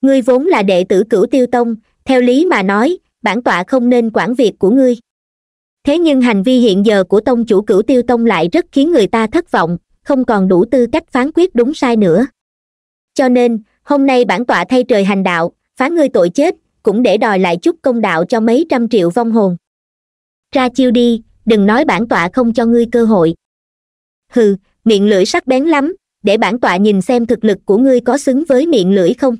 S1: ngươi vốn là đệ tử cửu tiêu tông theo lý mà nói bản tọa không nên quản việc của ngươi thế nhưng hành vi hiện giờ của tông chủ cửu tiêu tông lại rất khiến người ta thất vọng không còn đủ tư cách phán quyết đúng sai nữa cho nên hôm nay bản tọa thay trời hành đạo phán ngươi tội chết cũng để đòi lại chút công đạo cho mấy trăm triệu vong hồn ra chiêu đi đừng nói bản tọa không cho ngươi cơ hội hừ miệng lưỡi sắc bén lắm để bản tọa nhìn xem thực lực của ngươi có xứng với miệng lưỡi không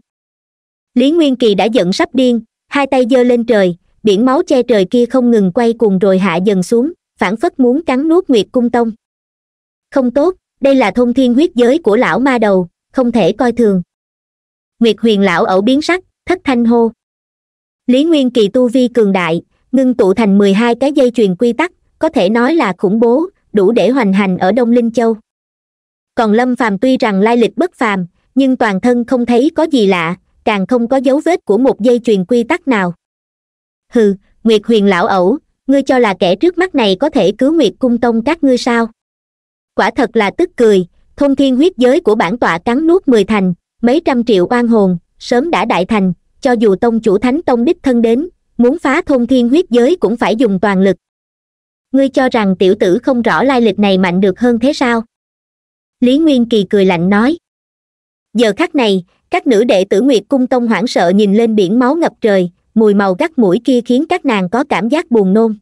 S1: lý nguyên kỳ đã giận sắp điên hai tay giơ lên trời biển máu che trời kia không ngừng quay cuồng rồi hạ dần xuống phản phất muốn cắn nuốt nguyệt cung tông không tốt đây là thông thiên huyết giới của lão ma đầu không thể coi thường nguyệt huyền lão ẩu biến sắc thất thanh hô lý nguyên kỳ tu vi cường đại ngưng tụ thành mười hai cái dây chuyền quy tắc có thể nói là khủng bố đủ để hoành hành ở đông linh châu còn lâm phàm tuy rằng lai lịch bất phàm nhưng toàn thân không thấy có gì lạ càng không có dấu vết của một dây chuyền quy tắc nào hừ nguyệt huyền lão ẩu ngươi cho là kẻ trước mắt này có thể cứu nguyệt cung tông các ngươi sao quả thật là tức cười Thông thiên huyết giới của bản tọa cắn nuốt mười thành mấy trăm triệu oan hồn sớm đã đại thành cho dù tông chủ thánh tông đích thân đến muốn phá thôn thiên huyết giới cũng phải dùng toàn lực ngươi cho rằng tiểu tử không rõ lai lịch này mạnh được hơn thế sao lý nguyên kỳ cười lạnh nói giờ khắc này các nữ đệ tử nguyệt cung tông hoảng sợ nhìn lên biển máu ngập trời mùi màu gắt mũi kia khiến các nàng có cảm giác buồn nôn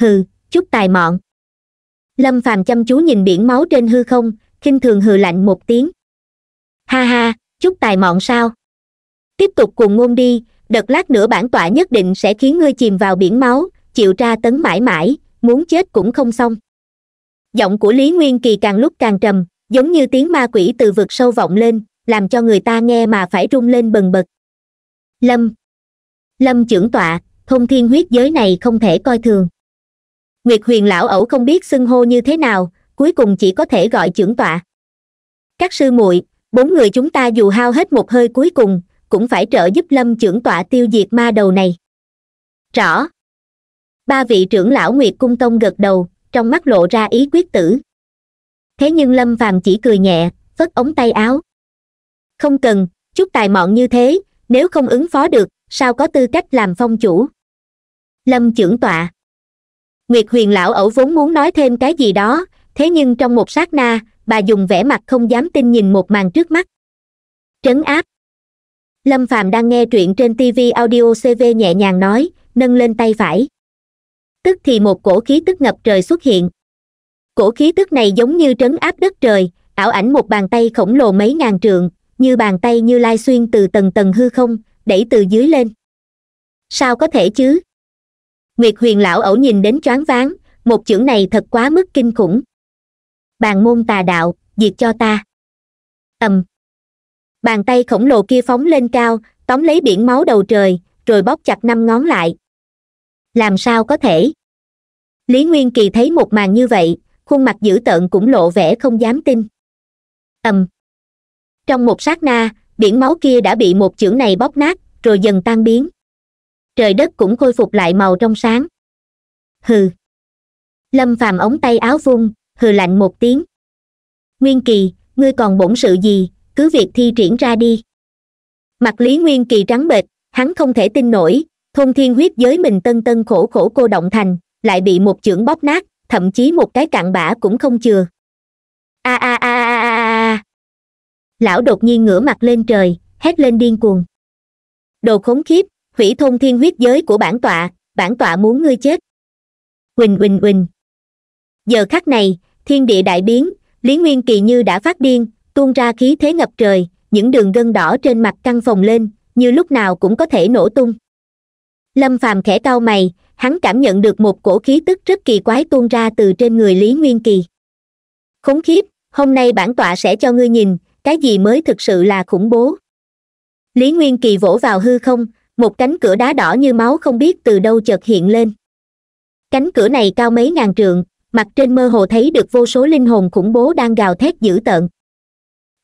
S1: hừ chút tài mọn lâm phàm chăm chú nhìn biển máu trên hư không khinh thường hừ lạnh một tiếng ha ha chút tài mọn sao tiếp tục cùng ngôn đi đợt lát nữa bản tọa nhất định sẽ khiến ngươi chìm vào biển máu chịu tra tấn mãi mãi muốn chết cũng không xong giọng của lý nguyên kỳ càng lúc càng trầm giống như tiếng ma quỷ từ vực sâu vọng lên làm cho người ta nghe mà phải rung lên bần bật lâm lâm trưởng tọa thông thiên huyết giới này không thể coi thường nguyệt huyền lão ẩu không biết xưng hô như thế nào cuối cùng chỉ có thể gọi trưởng tọa các sư muội bốn người chúng ta dù hao hết một hơi cuối cùng cũng phải trợ giúp lâm trưởng tọa tiêu diệt ma đầu này rõ ba vị trưởng lão nguyệt cung tông gật đầu trong mắt lộ ra ý quyết tử thế nhưng lâm phàm chỉ cười nhẹ phất ống tay áo không cần chút tài mọn như thế nếu không ứng phó được sao có tư cách làm phong chủ lâm trưởng tọa nguyệt huyền lão ẩu vốn muốn nói thêm cái gì đó thế nhưng trong một sát na bà dùng vẻ mặt không dám tin nhìn một màn trước mắt trấn áp lâm phàm đang nghe truyện trên tv audio cv nhẹ nhàng nói nâng lên tay phải tức thì một cổ khí tức ngập trời xuất hiện cổ khí tức này giống như trấn áp đất trời ảo ảnh một bàn tay khổng lồ mấy ngàn trượng như bàn tay như lai xuyên từ tầng tầng hư không đẩy từ dưới lên sao có thể chứ nguyệt huyền lão ẩu nhìn đến choáng váng một chưởng này thật quá mức kinh khủng bàn môn tà đạo diệt cho ta ầm bàn tay khổng lồ kia phóng lên cao tóm lấy biển máu đầu trời rồi bóp chặt năm ngón lại làm sao có thể lý nguyên kỳ thấy một màn như vậy khuôn mặt dữ tợn cũng lộ vẻ không dám tin ầm trong một sát na biển máu kia đã bị một chưởng này bóp nát rồi dần tan biến trời đất cũng khôi phục lại màu trong sáng hừ lâm phàm ống tay áo vung hừ lạnh một tiếng nguyên kỳ ngươi còn bổn sự gì cứ việc thi triển ra đi mặt lý nguyên kỳ trắng bệch hắn không thể tin nổi thôn thiên huyết giới mình tân tân khổ khổ cô động thành lại bị một chưởng bóp nát thậm chí một cái cạn bã cũng không chừa a a a a a a lão đột nhiên ngửa mặt lên trời hét lên điên cuồng đồ khốn khiếp hủy thôn thiên huyết giới của bản tọa bản tọa muốn ngươi chết huỳnh huỳnh huỳnh giờ khắc này thiên địa đại biến lý nguyên kỳ như đã phát điên tuôn ra khí thế ngập trời những đường gân đỏ trên mặt căn phòng lên như lúc nào cũng có thể nổ tung lâm phàm khẽ cau mày hắn cảm nhận được một cổ khí tức rất kỳ quái tuôn ra từ trên người lý nguyên kỳ khốn khiếp hôm nay bản tọa sẽ cho ngươi nhìn cái gì mới thực sự là khủng bố lý nguyên kỳ vỗ vào hư không một cánh cửa đá đỏ như máu không biết từ đâu chợt hiện lên cánh cửa này cao mấy ngàn trượng mặt trên mơ hồ thấy được vô số linh hồn khủng bố đang gào thét dữ tợn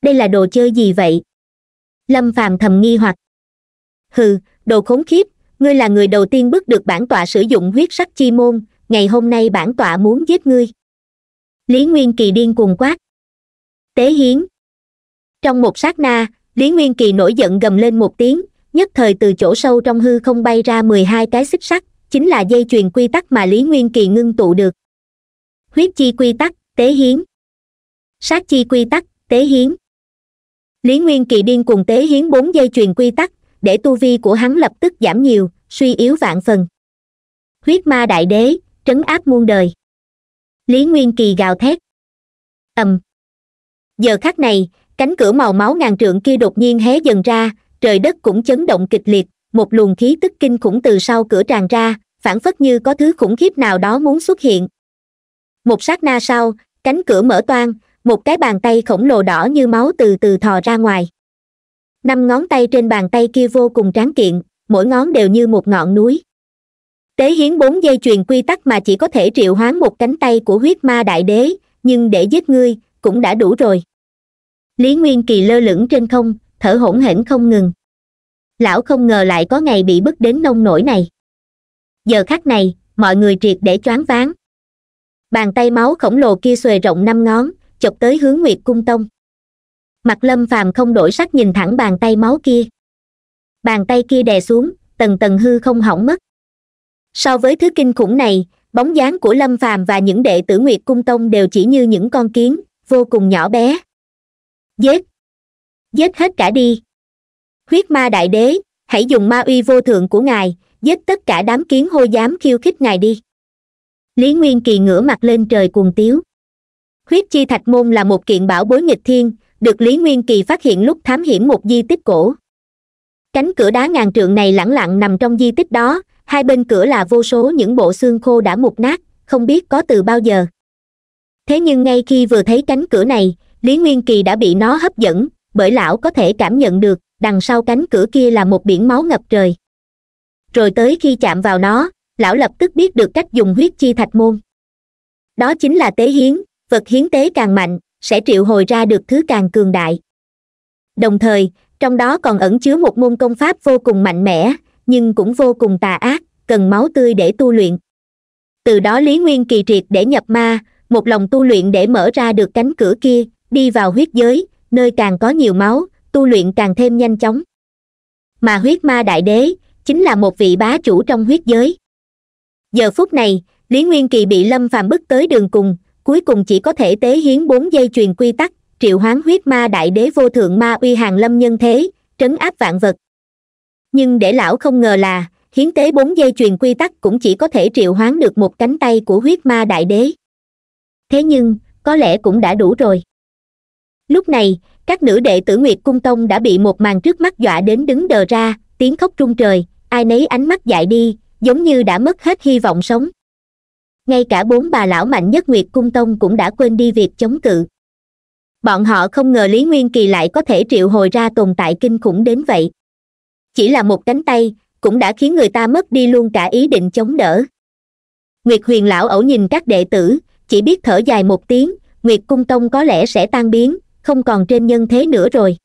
S1: đây là đồ chơi gì vậy lâm phàm thầm nghi hoặc hừ đồ khốn khiếp ngươi là người đầu tiên bước được bản tọa sử dụng huyết sắc chi môn ngày hôm nay bản tọa muốn giết ngươi lý nguyên kỳ điên cuồng quát tế hiến trong một sát na lý nguyên kỳ nổi giận gầm lên một tiếng nhất thời từ chỗ sâu trong hư không bay ra mười hai cái xích sắt chính là dây chuyền quy tắc mà lý nguyên kỳ ngưng tụ được huyết chi quy tắc tế hiến sát chi quy tắc tế hiến lý nguyên kỳ điên cùng tế hiến bốn dây chuyền quy tắc để tu vi của hắn lập tức giảm nhiều suy yếu vạn phần huyết ma đại đế trấn áp muôn đời lý nguyên kỳ gào thét ầm giờ khắc này cánh cửa màu máu ngàn trượng kia đột nhiên hé dần ra trời đất cũng chấn động kịch liệt một luồng khí tức kinh khủng từ sau cửa tràn ra phản phất như có thứ khủng khiếp nào đó muốn xuất hiện một sát na sau cánh cửa mở toang một cái bàn tay khổng lồ đỏ như máu từ từ thò ra ngoài năm ngón tay trên bàn tay kia vô cùng tráng kiện mỗi ngón đều như một ngọn núi tế hiến bốn dây chuyền quy tắc mà chỉ có thể triệu hoán một cánh tay của huyết ma đại đế nhưng để giết ngươi cũng đã đủ rồi lý nguyên kỳ lơ lửng trên không thở hổn hển không ngừng lão không ngờ lại có ngày bị bức đến nông nổi này giờ khắc này mọi người triệt để choáng váng bàn tay máu khổng lồ kia xuề rộng năm ngón chọc tới hướng nguyệt cung tông mặt lâm phàm không đổi sắc nhìn thẳng bàn tay máu kia bàn tay kia đè xuống tầng tầng hư không hỏng mất so với thứ kinh khủng này bóng dáng của lâm phàm và những đệ tử nguyệt cung tông đều chỉ như những con kiến vô cùng nhỏ bé giết giết hết cả đi huyết ma đại đế hãy dùng ma uy vô thượng của ngài giết tất cả đám kiến hô dám khiêu khích ngài đi lý nguyên kỳ ngửa mặt lên trời cuồng tiếu huyết chi thạch môn là một kiện bảo bối nghịch thiên được lý nguyên kỳ phát hiện lúc thám hiểm một di tích cổ cánh cửa đá ngàn trượng này lẳng lặng nằm trong di tích đó hai bên cửa là vô số những bộ xương khô đã mục nát không biết có từ bao giờ thế nhưng ngay khi vừa thấy cánh cửa này lý nguyên kỳ đã bị nó hấp dẫn bởi lão có thể cảm nhận được đằng sau cánh cửa kia là một biển máu ngập trời rồi tới khi chạm vào nó lão lập tức biết được cách dùng huyết chi thạch môn đó chính là tế hiến vật hiến tế càng mạnh sẽ triệu hồi ra được thứ càng cường đại đồng thời trong đó còn ẩn chứa một môn công pháp vô cùng mạnh mẽ nhưng cũng vô cùng tà ác cần máu tươi để tu luyện từ đó lý nguyên kỳ triệt để nhập ma một lòng tu luyện để mở ra được cánh cửa kia đi vào huyết giới nơi càng có nhiều máu tu luyện càng thêm nhanh chóng mà huyết ma đại đế chính là một vị bá chủ trong huyết giới giờ phút này lý nguyên kỳ bị lâm Phạm bức tới đường cùng cuối cùng chỉ có thể tế hiến bốn dây truyền quy tắc triệu hoán huyết ma đại đế vô thượng ma uy hàng lâm nhân thế trấn áp vạn vật nhưng để lão không ngờ là hiến tế bốn dây truyền quy tắc cũng chỉ có thể triệu hoán được một cánh tay của huyết ma đại đế thế nhưng có lẽ cũng đã đủ rồi lúc này các nữ đệ tử nguyệt cung tông đã bị một màn trước mắt dọa đến đứng đờ ra tiếng khóc trung trời ai nấy ánh mắt dại đi giống như đã mất hết hy vọng sống ngay cả bốn bà lão mạnh nhất nguyệt cung tông cũng đã quên đi việc chống cự bọn họ không ngờ lý nguyên kỳ lại có thể triệu hồi ra tồn tại kinh khủng đến vậy chỉ là một cánh tay cũng đã khiến người ta mất đi luôn cả ý định chống đỡ nguyệt huyền lão ẩu nhìn các đệ tử chỉ biết thở dài một tiếng nguyệt cung tông có lẽ sẽ tan biến không còn trên nhân thế nữa rồi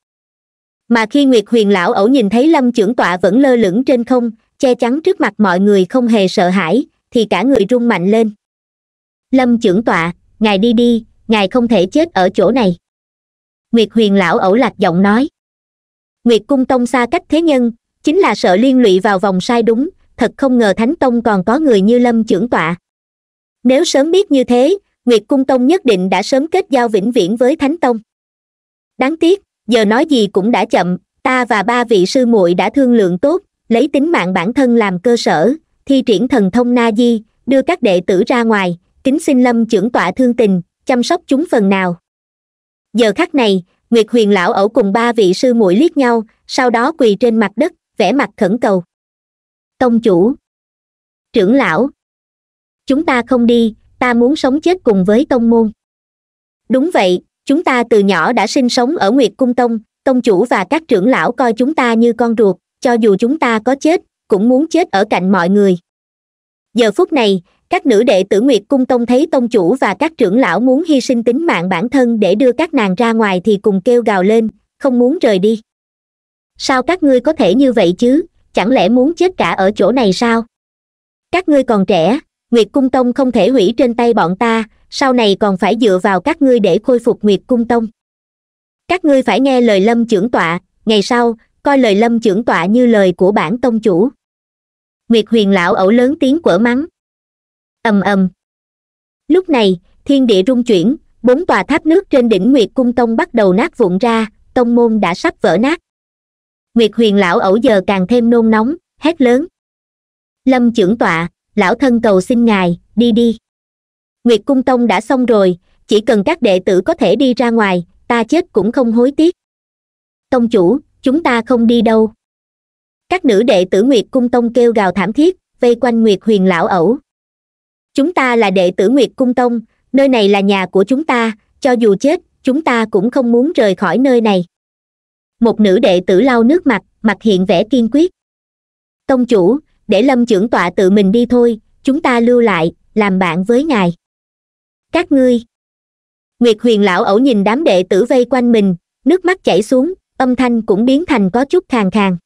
S1: mà khi nguyệt huyền lão ẩu nhìn thấy lâm trưởng tọa vẫn lơ lửng trên không che chắn trước mặt mọi người không hề sợ hãi thì cả người rung mạnh lên lâm trưởng tọa ngài đi đi ngài không thể chết ở chỗ này nguyệt huyền lão ẩu lạc giọng nói nguyệt cung tông xa cách thế nhân chính là sợ liên lụy vào vòng sai đúng thật không ngờ thánh tông còn có người như lâm trưởng tọa nếu sớm biết như thế nguyệt cung tông nhất định đã sớm kết giao vĩnh viễn với thánh tông đáng tiếc giờ nói gì cũng đã chậm ta và ba vị sư muội đã thương lượng tốt lấy tính mạng bản thân làm cơ sở thi triển thần thông na di đưa các đệ tử ra ngoài kính xin lâm trưởng tọa thương tình chăm sóc chúng phần nào giờ khắc này nguyệt huyền lão ở cùng ba vị sư muội liếc nhau sau đó quỳ trên mặt đất vẻ mặt khẩn cầu tông chủ trưởng lão chúng ta không đi ta muốn sống chết cùng với tông môn đúng vậy chúng ta từ nhỏ đã sinh sống ở nguyệt cung tông tông chủ và các trưởng lão coi chúng ta như con ruột cho dù chúng ta có chết cũng muốn chết ở cạnh mọi người giờ phút này các nữ đệ tử nguyệt cung tông thấy tông chủ và các trưởng lão muốn hy sinh tính mạng bản thân để đưa các nàng ra ngoài thì cùng kêu gào lên không muốn rời đi sao các ngươi có thể như vậy chứ chẳng lẽ muốn chết cả ở chỗ này sao các ngươi còn trẻ nguyệt cung tông không thể hủy trên tay bọn ta sau này còn phải dựa vào các ngươi để khôi phục nguyệt cung tông các ngươi phải nghe lời lâm trưởng tọa ngày sau coi lời lâm trưởng tọa như lời của bản tông chủ nguyệt huyền lão ẩu lớn tiếng quở mắng ầm ầm lúc này thiên địa rung chuyển bốn tòa tháp nước trên đỉnh nguyệt cung tông bắt đầu nát vụn ra tông môn đã sắp vỡ nát nguyệt huyền lão ẩu giờ càng thêm nôn nóng hét lớn lâm trưởng tọa lão thân cầu xin ngài đi đi nguyệt cung tông đã xong rồi chỉ cần các đệ tử có thể đi ra ngoài ta chết cũng không hối tiếc tông chủ chúng ta không đi đâu các nữ đệ tử nguyệt cung tông kêu gào thảm thiết vây quanh nguyệt huyền lão ẩu chúng ta là đệ tử nguyệt cung tông nơi này là nhà của chúng ta cho dù chết chúng ta cũng không muốn rời khỏi nơi này một nữ đệ tử lau nước mặt mặt hiện vẻ kiên quyết tông chủ để lâm trưởng tọa tự mình đi thôi chúng ta lưu lại làm bạn với ngài các ngươi nguyệt huyền lão ẩu nhìn đám đệ tử vây quanh mình nước mắt chảy xuống âm thanh cũng biến thành có chút khàn khàn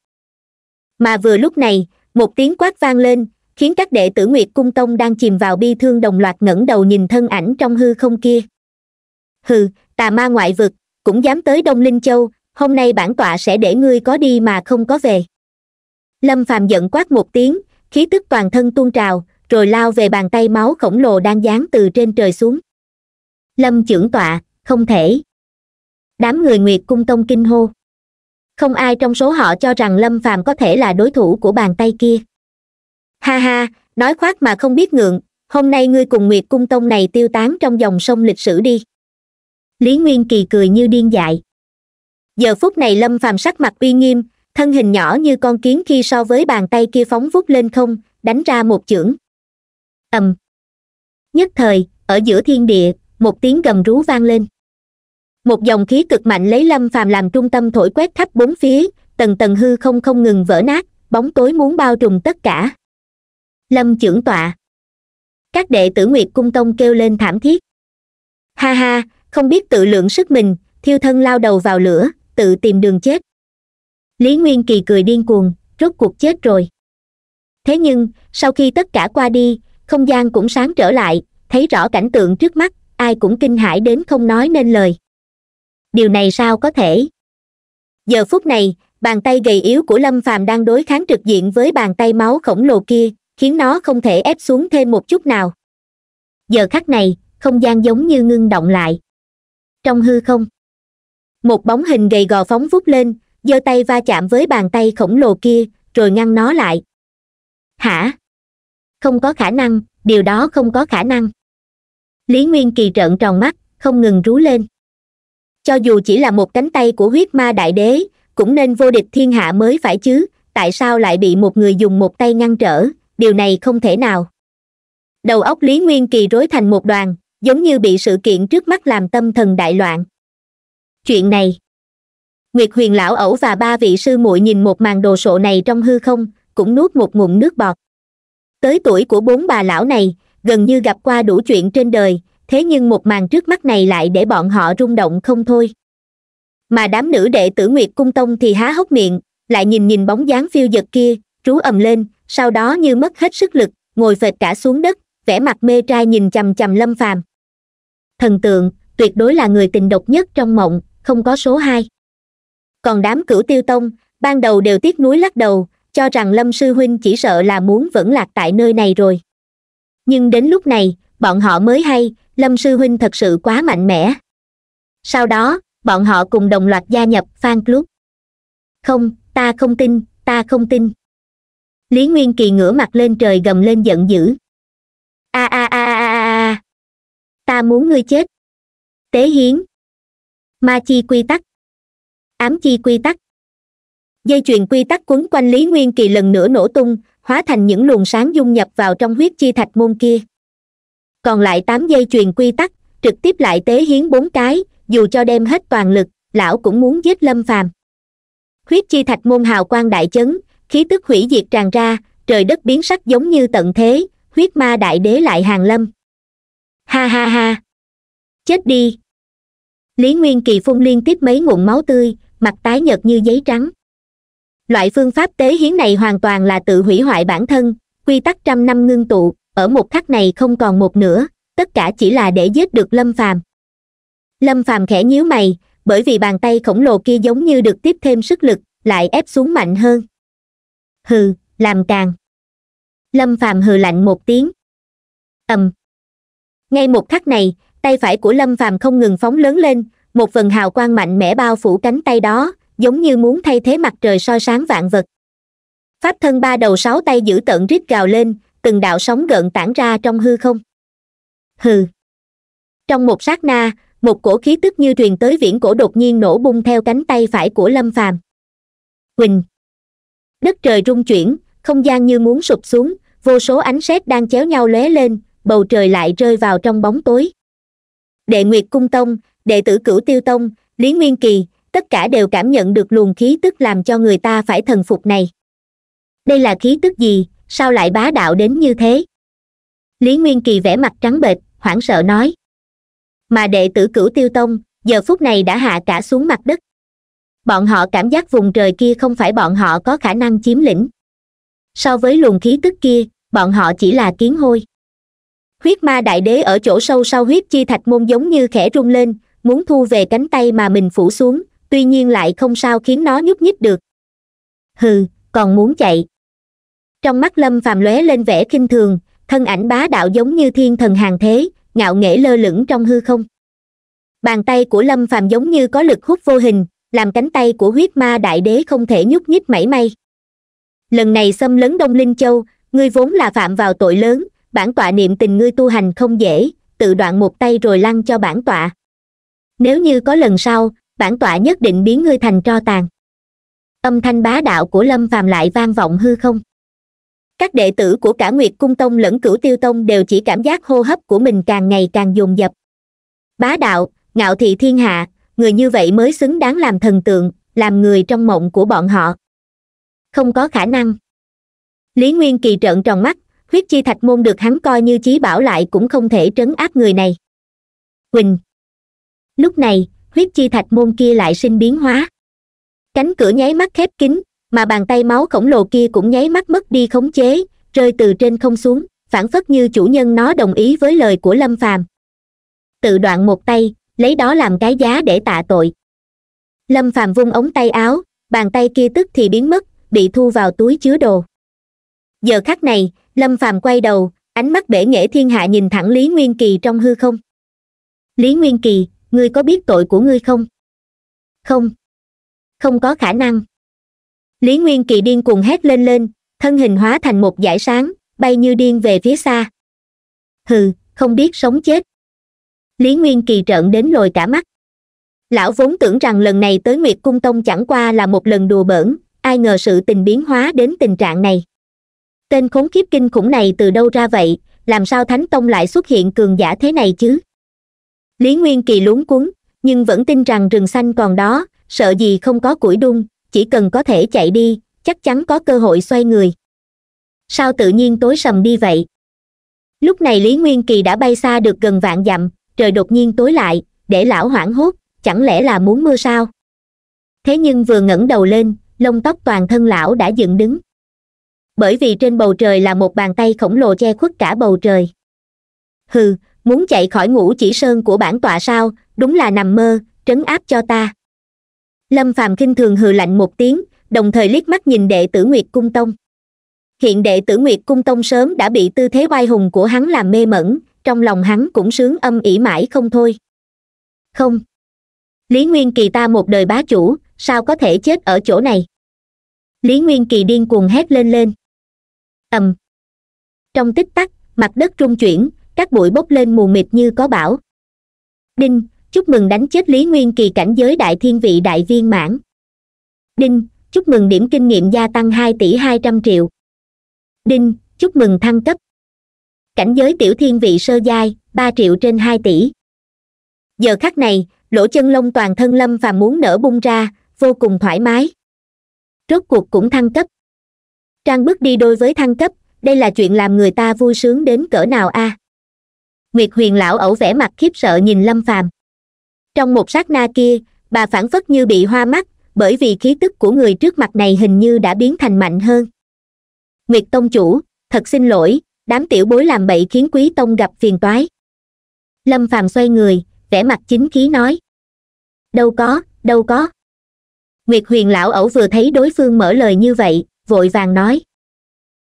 S1: mà vừa lúc này một tiếng quát vang lên khiến các đệ tử nguyệt cung tông đang chìm vào bi thương đồng loạt ngẩng đầu nhìn thân ảnh trong hư không kia hừ tà ma ngoại vực cũng dám tới đông linh châu hôm nay bản tọa sẽ để ngươi có đi mà không có về lâm phàm giận quát một tiếng khí tức toàn thân tuôn trào rồi lao về bàn tay máu khổng lồ đang giáng từ trên trời xuống lâm trưởng tọa không thể đám người nguyệt cung tông kinh hô không ai trong số họ cho rằng lâm phàm có thể là đối thủ của bàn tay kia ha ha nói khoác mà không biết ngượng hôm nay ngươi cùng nguyệt cung tông này tiêu tán trong dòng sông lịch sử đi lý nguyên kỳ cười như điên dại giờ phút này lâm phàm sắc mặt uy nghiêm thân hình nhỏ như con kiến khi so với bàn tay kia phóng vút lên không đánh ra một chưởng ầm nhất thời ở giữa thiên địa một tiếng gầm rú vang lên một dòng khí cực mạnh lấy lâm phàm làm trung tâm thổi quét khắp bốn phía tầng tầng hư không không ngừng vỡ nát bóng tối muốn bao trùm tất cả lâm trưởng tọa các đệ tử nguyệt cung tông kêu lên thảm thiết ha ha không biết tự lượng sức mình thiêu thân lao đầu vào lửa tự tìm đường chết lý nguyên kỳ cười điên cuồng rốt cuộc chết rồi thế nhưng sau khi tất cả qua đi không gian cũng sáng trở lại thấy rõ cảnh tượng trước mắt ai cũng kinh hãi đến không nói nên lời điều này sao có thể giờ phút này bàn tay gầy yếu của lâm phàm đang đối kháng trực diện với bàn tay máu khổng lồ kia khiến nó không thể ép xuống thêm một chút nào giờ khắc này không gian giống như ngưng động lại trong hư không một bóng hình gầy gò phóng vút lên giơ tay va chạm với bàn tay khổng lồ kia rồi ngăn nó lại hả không có khả năng điều đó không có khả năng lý nguyên kỳ trợn tròn mắt không ngừng rú lên cho dù chỉ là một cánh tay của huyết ma đại đế cũng nên vô địch thiên hạ mới phải chứ tại sao lại bị một người dùng một tay ngăn trở điều này không thể nào đầu óc lý nguyên kỳ rối thành một đoàn giống như bị sự kiện trước mắt làm tâm thần đại loạn chuyện này nguyệt huyền lão ẩu và ba vị sư muội nhìn một màn đồ sộ này trong hư không cũng nuốt một ngụm nước bọt tới tuổi của bốn bà lão này gần như gặp qua đủ chuyện trên đời thế nhưng một màn trước mắt này lại để bọn họ rung động không thôi mà đám nữ đệ tử nguyệt cung tông thì há hốc miệng lại nhìn nhìn bóng dáng phiêu giật kia trú ầm lên sau đó như mất hết sức lực ngồi phệt cả xuống đất vẻ mặt mê trai nhìn chằm chằm lâm phàm thần tượng tuyệt đối là người tình độc nhất trong mộng không có số hai còn đám cửu tiêu tông ban đầu đều tiếc núi lắc đầu cho rằng lâm sư huynh chỉ sợ là muốn vẫn lạc tại nơi này rồi nhưng đến lúc này bọn họ mới hay lâm sư huynh thật sự quá mạnh mẽ sau đó bọn họ cùng đồng loạt gia nhập fan club không ta không tin ta không tin lý nguyên kỳ ngửa mặt lên trời gầm lên giận dữ a a a a a a ta muốn ngươi chết tế hiến ma chi quy tắc ám chi quy tắc dây chuyền quy tắc quấn quanh lý nguyên kỳ lần nữa nổ tung hóa thành những luồng sáng dung nhập vào trong huyết chi thạch môn kia còn lại tám dây chuyền quy tắc trực tiếp lại tế hiến bốn cái dù cho đem hết toàn lực lão cũng muốn giết lâm phàm huyết chi thạch môn hào quang đại chấn khí tức hủy diệt tràn ra trời đất biến sắc giống như tận thế huyết ma đại đế lại hàng lâm ha ha ha chết đi lý nguyên kỳ phun liên tiếp mấy ngụm máu tươi mặt tái nhợt như giấy trắng loại phương pháp tế hiến này hoàn toàn là tự hủy hoại bản thân quy tắc trăm năm ngưng tụ ở một khắc này không còn một nữa tất cả chỉ là để giết được lâm phàm lâm phàm khẽ nhíu mày bởi vì bàn tay khổng lồ kia giống như được tiếp thêm sức lực lại ép xuống mạnh hơn hừ làm càng lâm phàm hừ lạnh một tiếng ầm ngay một khắc này tay phải của lâm phàm không ngừng phóng lớn lên một vần hào quang mạnh mẽ bao phủ cánh tay đó giống như muốn thay thế mặt trời soi sáng vạn vật pháp thân ba đầu sáu tay giữ tận rít gào lên từng đạo sóng gợn tản ra trong hư không hừ trong một sát na một cổ khí tức như truyền tới viễn cổ đột nhiên nổ bung theo cánh tay phải của lâm phàm huỳnh đất trời rung chuyển không gian như muốn sụp xuống vô số ánh sét đang chéo nhau lóe lên bầu trời lại rơi vào trong bóng tối đệ nguyệt cung tông đệ tử cửu tiêu tông lý nguyên kỳ tất cả đều cảm nhận được luồng khí tức làm cho người ta phải thần phục này đây là khí tức gì sao lại bá đạo đến như thế lý nguyên kỳ vẻ mặt trắng bệch hoảng sợ nói mà đệ tử cửu tiêu tông giờ phút này đã hạ cả xuống mặt đất bọn họ cảm giác vùng trời kia không phải bọn họ có khả năng chiếm lĩnh so với luồng khí tức kia bọn họ chỉ là kiến hôi huyết ma đại đế ở chỗ sâu sau huyết chi thạch môn giống như khẽ rung lên muốn thu về cánh tay mà mình phủ xuống tuy nhiên lại không sao khiến nó nhúc nhích được hừ còn muốn chạy trong mắt lâm phàm lóe lên vẻ kinh thường thân ảnh bá đạo giống như thiên thần hàng thế ngạo nghễ lơ lửng trong hư không bàn tay của lâm phàm giống như có lực hút vô hình làm cánh tay của huyết ma đại đế không thể nhúc nhích mảy may lần này xâm lấn đông linh châu ngươi vốn là phạm vào tội lớn bản tọa niệm tình ngươi tu hành không dễ tự đoạn một tay rồi lăn cho bản tọa nếu như có lần sau bản tọa nhất định biến ngươi thành tro tàn âm thanh bá đạo của lâm phàm lại vang vọng hư không các đệ tử của cả nguyệt cung tông lẫn cửu tiêu tông đều chỉ cảm giác hô hấp của mình càng ngày càng dồn dập bá đạo ngạo thị thiên hạ người như vậy mới xứng đáng làm thần tượng làm người trong mộng của bọn họ không có khả năng lý nguyên kỳ trợn tròn mắt huyết chi thạch môn được hắn coi như chí bảo lại cũng không thể trấn áp người này huỳnh lúc này huyết chi thạch môn kia lại sinh biến hóa cánh cửa nháy mắt khép kín mà bàn tay máu khổng lồ kia cũng nháy mắt mất đi khống chế rơi từ trên không xuống phản phất như chủ nhân nó đồng ý với lời của lâm phàm tự đoạn một tay lấy đó làm cái giá để tạ tội lâm phàm vung ống tay áo bàn tay kia tức thì biến mất bị thu vào túi chứa đồ giờ khắc này lâm phàm quay đầu ánh mắt bể nghệ thiên hạ nhìn thẳng lý nguyên kỳ trong hư không lý nguyên kỳ ngươi có biết tội của ngươi không không không có khả năng lý nguyên kỳ điên cuồng hét lên lên thân hình hóa thành một dải sáng bay như điên về phía xa hừ không biết sống chết lý nguyên kỳ trợn đến lồi cả mắt lão vốn tưởng rằng lần này tới nguyệt cung tông chẳng qua là một lần đùa bỡn ai ngờ sự tình biến hóa đến tình trạng này tên khốn kiếp kinh khủng này từ đâu ra vậy làm sao thánh tông lại xuất hiện cường giả thế này chứ lý nguyên kỳ luống cuốn, nhưng vẫn tin rằng rừng xanh còn đó sợ gì không có củi đun chỉ cần có thể chạy đi chắc chắn có cơ hội xoay người sao tự nhiên tối sầm đi vậy lúc này lý nguyên kỳ đã bay xa được gần vạn dặm trời đột nhiên tối lại để lão hoảng hốt chẳng lẽ là muốn mưa sao thế nhưng vừa ngẩng đầu lên lông tóc toàn thân lão đã dựng đứng bởi vì trên bầu trời là một bàn tay khổng lồ che khuất cả bầu trời hừ muốn chạy khỏi ngũ chỉ sơn của bản tọa sao đúng là nằm mơ trấn áp cho ta lâm phàm kinh thường hừ lạnh một tiếng đồng thời liếc mắt nhìn đệ tử nguyệt cung tông hiện đệ tử nguyệt cung tông sớm đã bị tư thế oai hùng của hắn làm mê mẩn trong lòng hắn cũng sướng âm ỉ mãi không thôi không lý nguyên kỳ ta một đời bá chủ sao có thể chết ở chỗ này lý nguyên kỳ điên cuồng hét lên lên ầm trong tích tắc mặt đất trung chuyển các bụi bốc lên mù mịt như có bão đinh chúc mừng đánh chết lý nguyên kỳ cảnh giới đại thiên vị đại viên mãn đinh chúc mừng điểm kinh nghiệm gia tăng hai tỷ hai trăm triệu đinh chúc mừng thăng cấp cảnh giới tiểu thiên vị sơ giai ba triệu trên hai tỷ giờ khắc này lỗ chân lông toàn thân lâm và muốn nở bung ra vô cùng thoải mái rốt cuộc cũng thăng cấp trang bước đi đôi với thăng cấp đây là chuyện làm người ta vui sướng đến cỡ nào a à? nguyệt huyền lão ẩu vẻ mặt khiếp sợ nhìn lâm phàm trong một sát na kia bà phản phất như bị hoa mắt bởi vì khí tức của người trước mặt này hình như đã biến thành mạnh hơn nguyệt tông chủ thật xin lỗi đám tiểu bối làm bậy khiến quý tông gặp phiền toái lâm phàm xoay người vẻ mặt chính khí nói đâu có đâu có nguyệt huyền lão ẩu vừa thấy đối phương mở lời như vậy vội vàng nói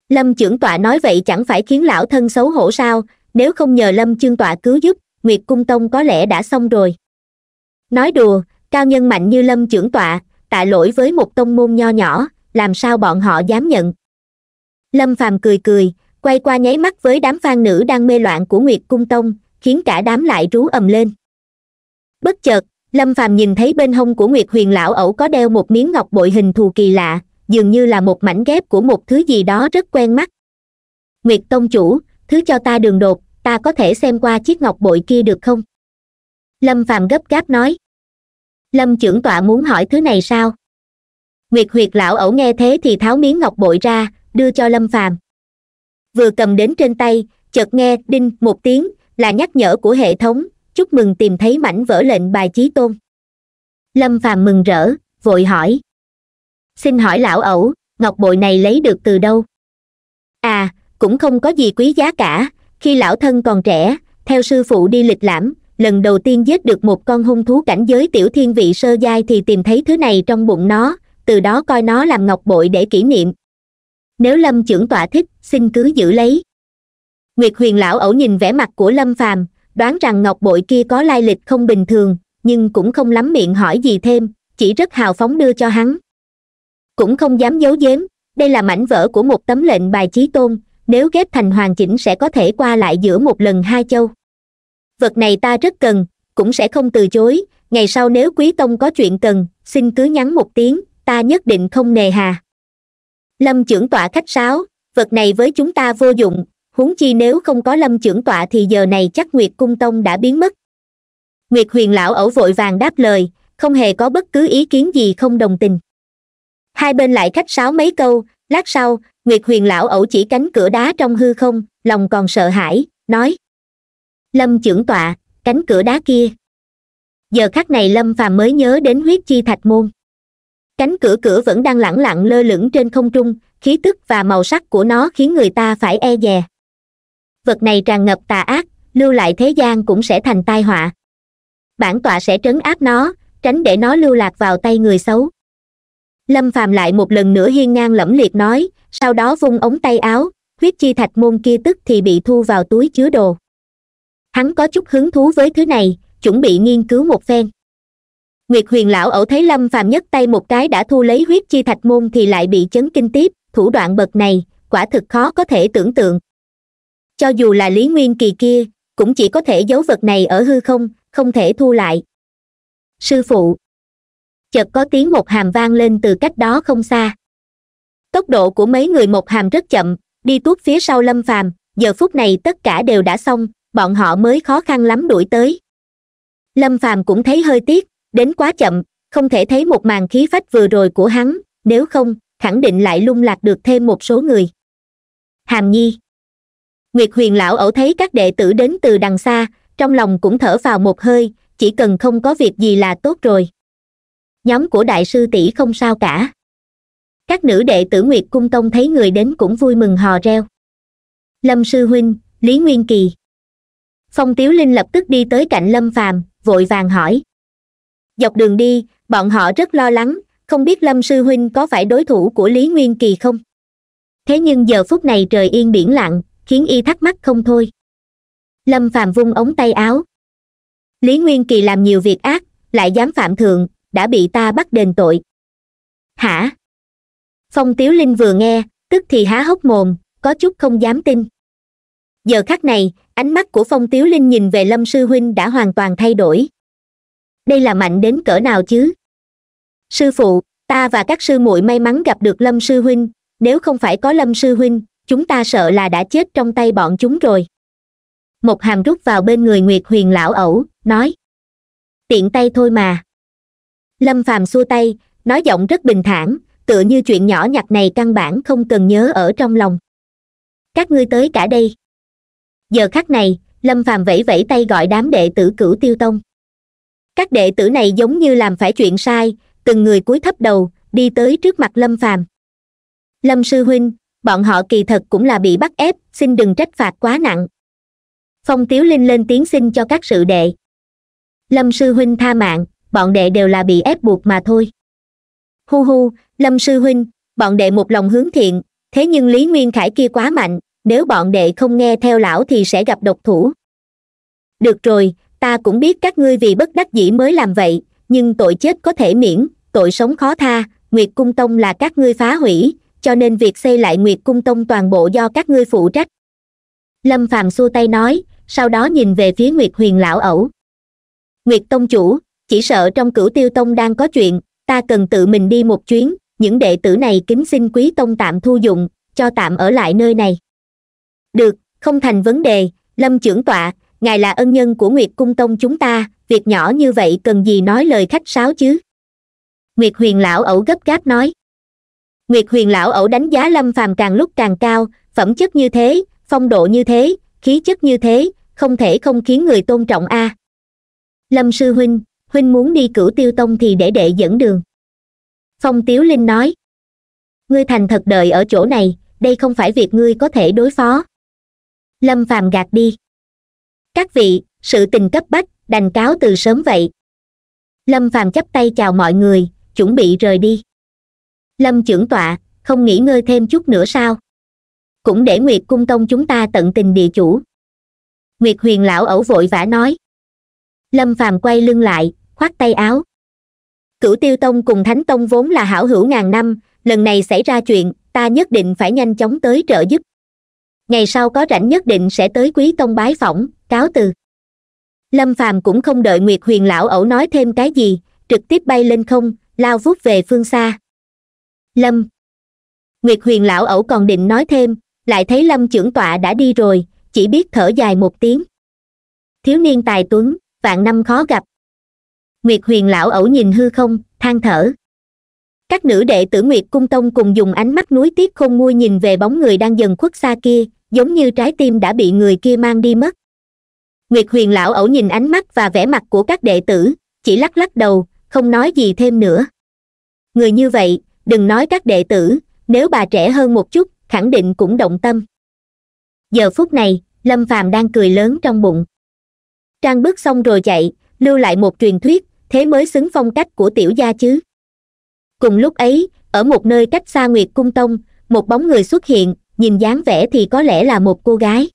S1: lâm trưởng tọa nói vậy chẳng phải khiến lão thân xấu hổ sao nếu không nhờ lâm chương tọa cứu giúp nguyệt cung tông có lẽ đã xong rồi nói đùa cao nhân mạnh như lâm trưởng tọa tạ lỗi với một tông môn nho nhỏ làm sao bọn họ dám nhận lâm phàm cười cười quay qua nháy mắt với đám phan nữ đang mê loạn của nguyệt cung tông khiến cả đám lại rú ầm lên bất chợt lâm phàm nhìn thấy bên hông của nguyệt huyền lão ẩu có đeo một miếng ngọc bội hình thù kỳ lạ dường như là một mảnh ghép của một thứ gì đó rất quen mắt nguyệt tông chủ thứ cho ta đường đột ta có thể xem qua chiếc ngọc bội kia được không lâm Phạm gấp gáp nói lâm trưởng tọa muốn hỏi thứ này sao nguyệt huyệt lão ẩu nghe thế thì tháo miếng ngọc bội ra đưa cho lâm Phạm. vừa cầm đến trên tay chợt nghe đinh một tiếng là nhắc nhở của hệ thống chúc mừng tìm thấy mảnh vỡ lệnh bài chí tôn lâm Phạm mừng rỡ vội hỏi xin hỏi lão ẩu ngọc bội này lấy được từ đâu à cũng không có gì quý giá cả khi lão thân còn trẻ theo sư phụ đi lịch lãm lần đầu tiên giết được một con hung thú cảnh giới tiểu thiên vị sơ giai thì tìm thấy thứ này trong bụng nó từ đó coi nó làm ngọc bội để kỷ niệm nếu lâm trưởng tọa thích xin cứ giữ lấy nguyệt huyền lão ẩu nhìn vẻ mặt của lâm phàm đoán rằng ngọc bội kia có lai lịch không bình thường nhưng cũng không lắm miệng hỏi gì thêm chỉ rất hào phóng đưa cho hắn cũng không dám giấu giếm đây là mảnh vỡ của một tấm lệnh bài chí tôn nếu ghép thành hoàn chỉnh sẽ có thể qua lại giữa một lần hai châu vật này ta rất cần cũng sẽ không từ chối ngày sau nếu quý tông có chuyện cần xin cứ nhắn một tiếng ta nhất định không nề hà lâm trưởng tọa khách sáo vật này với chúng ta vô dụng huống chi nếu không có lâm trưởng tọa thì giờ này chắc nguyệt cung tông đã biến mất nguyệt huyền lão ẩu vội vàng đáp lời không hề có bất cứ ý kiến gì không đồng tình hai bên lại khách sáo mấy câu lát sau nguyệt huyền lão ẩu chỉ cánh cửa đá trong hư không lòng còn sợ hãi nói lâm trưởng tọa cánh cửa đá kia giờ khắc này lâm phàm mới nhớ đến huyết chi thạch môn cánh cửa cửa vẫn đang lẳng lặng lơ lửng trên không trung khí tức và màu sắc của nó khiến người ta phải e dè vật này tràn ngập tà ác lưu lại thế gian cũng sẽ thành tai họa bản tọa sẽ trấn áp nó tránh để nó lưu lạc vào tay người xấu lâm phàm lại một lần nữa hiên ngang lẫm liệt nói sau đó vung ống tay áo huyết chi thạch môn kia tức thì bị thu vào túi chứa đồ hắn có chút hứng thú với thứ này chuẩn bị nghiên cứu một phen nguyệt huyền lão ẩu thấy lâm phàm nhất tay một cái đã thu lấy huyết chi thạch môn thì lại bị chấn kinh tiếp thủ đoạn bậc này quả thực khó có thể tưởng tượng cho dù là lý nguyên kỳ kia cũng chỉ có thể giấu vật này ở hư không không thể thu lại sư phụ chợt có tiếng một hàm vang lên từ cách đó không xa tốc độ của mấy người một hàm rất chậm đi tuốt phía sau lâm phàm giờ phút này tất cả đều đã xong bọn họ mới khó khăn lắm đuổi tới lâm phàm cũng thấy hơi tiếc đến quá chậm không thể thấy một màn khí phách vừa rồi của hắn nếu không khẳng định lại lung lạc được thêm một số người hàm nhi nguyệt huyền lão ẩu thấy các đệ tử đến từ đằng xa trong lòng cũng thở vào một hơi chỉ cần không có việc gì là tốt rồi nhóm của đại sư tỷ không sao cả các nữ đệ tử nguyệt cung tông thấy người đến cũng vui mừng hò reo lâm sư huynh lý nguyên kỳ phong tiếu linh lập tức đi tới cạnh lâm phàm vội vàng hỏi dọc đường đi bọn họ rất lo lắng không biết lâm sư huynh có phải đối thủ của lý nguyên kỳ không thế nhưng giờ phút này trời yên biển lặng khiến y thắc mắc không thôi lâm phàm vung ống tay áo lý nguyên kỳ làm nhiều việc ác lại dám phạm thượng đã bị ta bắt đền tội hả phong tiếu linh vừa nghe tức thì há hốc mồm có chút không dám tin giờ khắc này ánh mắt của phong tiếu linh nhìn về lâm sư huynh đã hoàn toàn thay đổi đây là mạnh đến cỡ nào chứ sư phụ ta và các sư muội may mắn gặp được lâm sư huynh nếu không phải có lâm sư huynh chúng ta sợ là đã chết trong tay bọn chúng rồi một hàm rút vào bên người nguyệt huyền lão ẩu nói tiện tay thôi mà lâm phàm xua tay nói giọng rất bình thản tựa như chuyện nhỏ nhặt này căn bản không cần nhớ ở trong lòng các ngươi tới cả đây giờ khắc này lâm phàm vẫy vẫy tay gọi đám đệ tử cửu tiêu tông các đệ tử này giống như làm phải chuyện sai từng người cúi thấp đầu đi tới trước mặt lâm phàm lâm sư huynh bọn họ kỳ thật cũng là bị bắt ép xin đừng trách phạt quá nặng phong tiếu linh lên tiếng xin cho các sự đệ lâm sư huynh tha mạng bọn đệ đều là bị ép buộc mà thôi hu hu lâm sư huynh bọn đệ một lòng hướng thiện thế nhưng lý nguyên khải kia quá mạnh nếu bọn đệ không nghe theo lão thì sẽ gặp độc thủ được rồi ta cũng biết các ngươi vì bất đắc dĩ mới làm vậy nhưng tội chết có thể miễn tội sống khó tha nguyệt cung tông là các ngươi phá hủy cho nên việc xây lại nguyệt cung tông toàn bộ do các ngươi phụ trách lâm phàm xua tay nói sau đó nhìn về phía nguyệt huyền lão ẩu nguyệt tông chủ chỉ sợ trong cửu tiêu tông đang có chuyện ta cần tự mình đi một chuyến những đệ tử này kính xin quý tông tạm thu dụng cho tạm ở lại nơi này được không thành vấn đề lâm trưởng tọa ngài là ân nhân của nguyệt cung tông chúng ta việc nhỏ như vậy cần gì nói lời khách sáo chứ nguyệt huyền lão ẩu gấp gáp nói nguyệt huyền lão ẩu đánh giá lâm phàm càng lúc càng cao phẩm chất như thế phong độ như thế khí chất như thế không thể không khiến người tôn trọng a à. lâm sư huynh huynh muốn đi cửu tiêu tông thì để đệ dẫn đường phong tiếu linh nói ngươi thành thật đợi ở chỗ này đây không phải việc ngươi có thể đối phó lâm phàm gạt đi các vị sự tình cấp bách đành cáo từ sớm vậy lâm phàm chắp tay chào mọi người chuẩn bị rời đi lâm trưởng tọa không nghỉ ngơi thêm chút nữa sao cũng để nguyệt cung tông chúng ta tận tình địa chủ nguyệt huyền lão ẩu vội vã nói lâm phàm quay lưng lại khoát tay áo cửu tiêu tông cùng thánh tông vốn là hảo hữu ngàn năm lần này xảy ra chuyện ta nhất định phải nhanh chóng tới trợ giúp ngày sau có rảnh nhất định sẽ tới quý tông bái phỏng cáo từ lâm phàm cũng không đợi nguyệt huyền lão ẩu nói thêm cái gì trực tiếp bay lên không lao vút về phương xa lâm nguyệt huyền lão ẩu còn định nói thêm lại thấy lâm trưởng tọa đã đi rồi chỉ biết thở dài một tiếng thiếu niên tài tuấn vạn năm khó gặp nguyệt huyền lão ẩu nhìn hư không than thở các nữ đệ tử nguyệt cung tông cùng dùng ánh mắt núi tiếc không nguôi nhìn về bóng người đang dần khuất xa kia giống như trái tim đã bị người kia mang đi mất nguyệt huyền lão ẩu nhìn ánh mắt và vẻ mặt của các đệ tử chỉ lắc lắc đầu không nói gì thêm nữa người như vậy đừng nói các đệ tử nếu bà trẻ hơn một chút khẳng định cũng động tâm giờ phút này lâm phàm đang cười lớn trong bụng trang bước xong rồi chạy lưu lại một truyền thuyết thế mới xứng phong cách của tiểu gia chứ cùng lúc ấy ở một nơi cách xa nguyệt cung tông một bóng người xuất hiện nhìn dáng vẻ thì có lẽ là một cô gái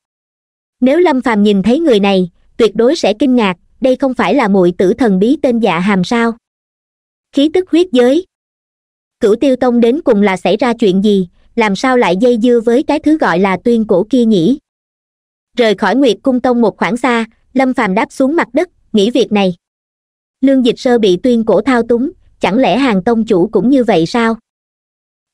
S1: nếu lâm phàm nhìn thấy người này tuyệt đối sẽ kinh ngạc đây không phải là muội tử thần bí tên dạ hàm sao khí tức huyết giới cửu tiêu tông đến cùng là xảy ra chuyện gì làm sao lại dây dưa với cái thứ gọi là tuyên cổ kia nhỉ rời khỏi nguyệt cung tông một khoảng xa lâm phàm đáp xuống mặt đất nghĩ việc này lương dịch sơ bị tuyên cổ thao túng chẳng lẽ hàng tông chủ cũng như vậy sao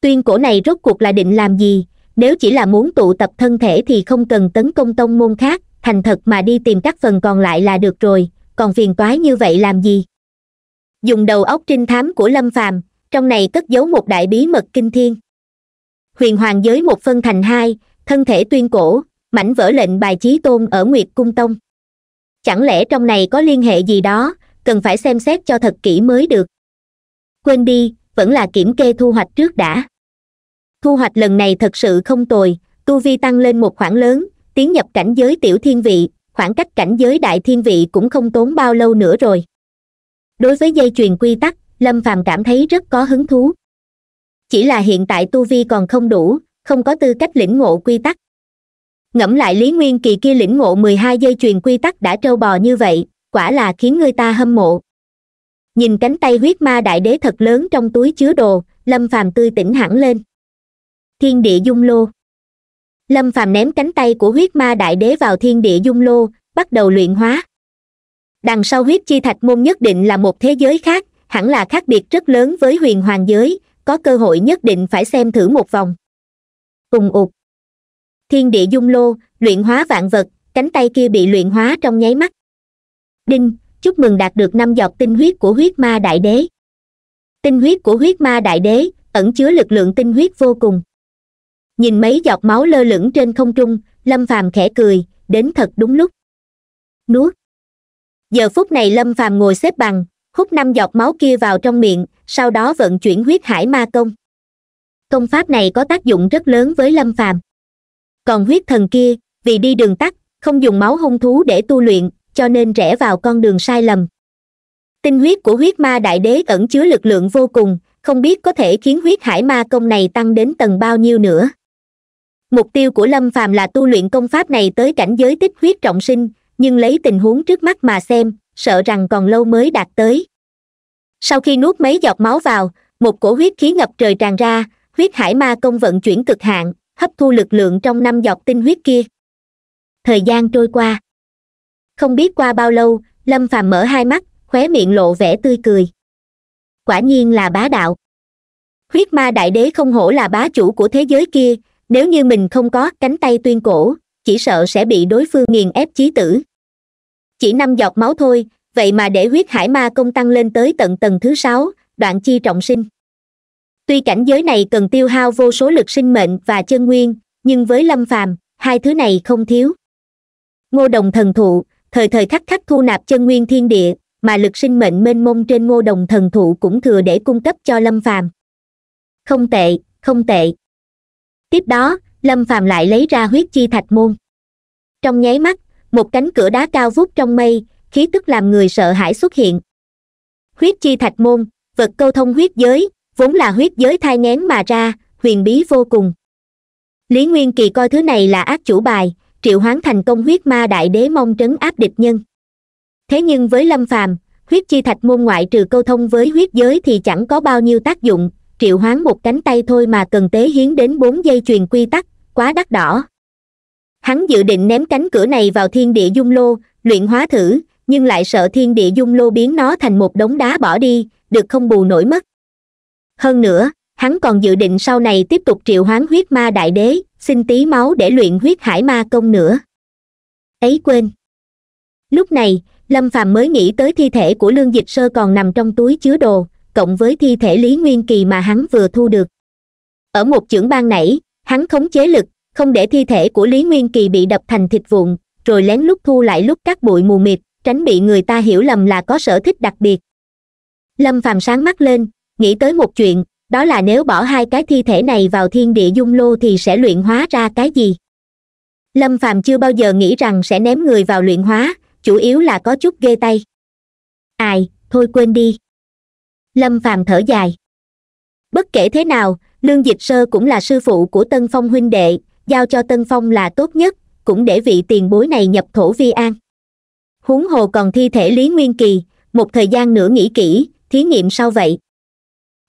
S1: tuyên cổ này rốt cuộc là định làm gì nếu chỉ là muốn tụ tập thân thể thì không cần tấn công tông môn khác thành thật mà đi tìm các phần còn lại là được rồi còn phiền toái như vậy làm gì dùng đầu óc trinh thám của lâm phàm trong này cất giấu một đại bí mật kinh thiên huyền hoàng giới một phân thành hai thân thể tuyên cổ mảnh vỡ lệnh bài chí tôn ở nguyệt cung tông chẳng lẽ trong này có liên hệ gì đó cần phải xem xét cho thật kỹ mới được quên đi vẫn là kiểm kê thu hoạch trước đã thu hoạch lần này thật sự không tồi tu vi tăng lên một khoảng lớn tiến nhập cảnh giới tiểu thiên vị khoảng cách cảnh giới đại thiên vị cũng không tốn bao lâu nữa rồi đối với dây chuyền quy tắc lâm phàm cảm thấy rất có hứng thú chỉ là hiện tại tu vi còn không đủ không có tư cách lĩnh ngộ quy tắc ngẫm lại lý nguyên kỳ kia lĩnh ngộ mười hai dây chuyền quy tắc đã trâu bò như vậy quả là khiến người ta hâm mộ nhìn cánh tay huyết ma đại đế thật lớn trong túi chứa đồ lâm phàm tươi tỉnh hẳn lên thiên địa dung lô lâm phàm ném cánh tay của huyết ma đại đế vào thiên địa dung lô bắt đầu luyện hóa đằng sau huyết chi thạch môn nhất định là một thế giới khác hẳn là khác biệt rất lớn với huyền hoàng giới có cơ hội nhất định phải xem thử một vòng cùng ụt thiên địa dung lô luyện hóa vạn vật cánh tay kia bị luyện hóa trong nháy mắt đinh chúc mừng đạt được năm giọt tinh huyết của huyết ma đại đế tinh huyết của huyết ma đại đế ẩn chứa lực lượng tinh huyết vô cùng nhìn mấy giọt máu lơ lửng trên không trung lâm phàm khẽ cười đến thật đúng lúc nuốt giờ phút này lâm phàm ngồi xếp bằng hút năm giọt máu kia vào trong miệng sau đó vận chuyển huyết hải ma công công pháp này có tác dụng rất lớn với lâm phàm còn huyết thần kia vì đi đường tắt không dùng máu hung thú để tu luyện cho nên rẽ vào con đường sai lầm tinh huyết của huyết ma đại đế ẩn chứa lực lượng vô cùng không biết có thể khiến huyết hải ma công này tăng đến tầng bao nhiêu nữa mục tiêu của lâm phàm là tu luyện công pháp này tới cảnh giới tích huyết trọng sinh nhưng lấy tình huống trước mắt mà xem sợ rằng còn lâu mới đạt tới sau khi nuốt mấy giọt máu vào một cổ huyết khí ngập trời tràn ra huyết hải ma công vận chuyển cực hạn hấp thu lực lượng trong năm giọt tinh huyết kia thời gian trôi qua không biết qua bao lâu lâm phàm mở hai mắt khóe miệng lộ vẻ tươi cười quả nhiên là bá đạo huyết ma đại đế không hổ là bá chủ của thế giới kia nếu như mình không có cánh tay tuyên cổ chỉ sợ sẽ bị đối phương nghiền ép chí tử chỉ năm giọt máu thôi vậy mà để huyết hải ma công tăng lên tới tận tầng thứ sáu đoạn chi trọng sinh tuy cảnh giới này cần tiêu hao vô số lực sinh mệnh và chân nguyên nhưng với lâm phàm hai thứ này không thiếu ngô đồng thần thụ thời thời khắc khắc thu nạp chân nguyên thiên địa mà lực sinh mệnh mênh mông trên ngô đồng thần thụ cũng thừa để cung cấp cho lâm phàm không tệ không tệ tiếp đó lâm phàm lại lấy ra huyết chi thạch môn trong nháy mắt một cánh cửa đá cao vút trong mây khí tức làm người sợ hãi xuất hiện huyết chi thạch môn vật câu thông huyết giới vốn là huyết giới thai ngén mà ra huyền bí vô cùng lý nguyên kỳ coi thứ này là ác chủ bài triệu hoán thành công huyết ma đại đế mong trấn áp địch nhân thế nhưng với lâm phàm huyết chi thạch môn ngoại trừ câu thông với huyết giới thì chẳng có bao nhiêu tác dụng triệu hoán một cánh tay thôi mà cần tế hiến đến bốn dây truyền quy tắc quá đắt đỏ hắn dự định ném cánh cửa này vào thiên địa dung lô luyện hóa thử nhưng lại sợ thiên địa dung lô biến nó thành một đống đá bỏ đi được không bù nổi mất hơn nữa hắn còn dự định sau này tiếp tục triệu hoán huyết ma đại đế xin tí máu để luyện huyết hải ma công nữa ấy quên lúc này lâm phàm mới nghĩ tới thi thể của lương dịch sơ còn nằm trong túi chứa đồ cộng với thi thể lý nguyên kỳ mà hắn vừa thu được ở một trưởng ban nãy hắn khống chế lực không để thi thể của lý nguyên kỳ bị đập thành thịt vụn rồi lén lút thu lại lúc các bụi mù mịt tránh bị người ta hiểu lầm là có sở thích đặc biệt lâm phàm sáng mắt lên nghĩ tới một chuyện đó là nếu bỏ hai cái thi thể này vào thiên địa dung lô thì sẽ luyện hóa ra cái gì lâm phàm chưa bao giờ nghĩ rằng sẽ ném người vào luyện hóa chủ yếu là có chút ghê tay ai thôi quên đi lâm phàm thở dài bất kể thế nào lương dịch sơ cũng là sư phụ của tân phong huynh đệ giao cho tân phong là tốt nhất cũng để vị tiền bối này nhập thổ vi an huống hồ còn thi thể lý nguyên kỳ một thời gian nữa nghĩ kỹ thí nghiệm sau vậy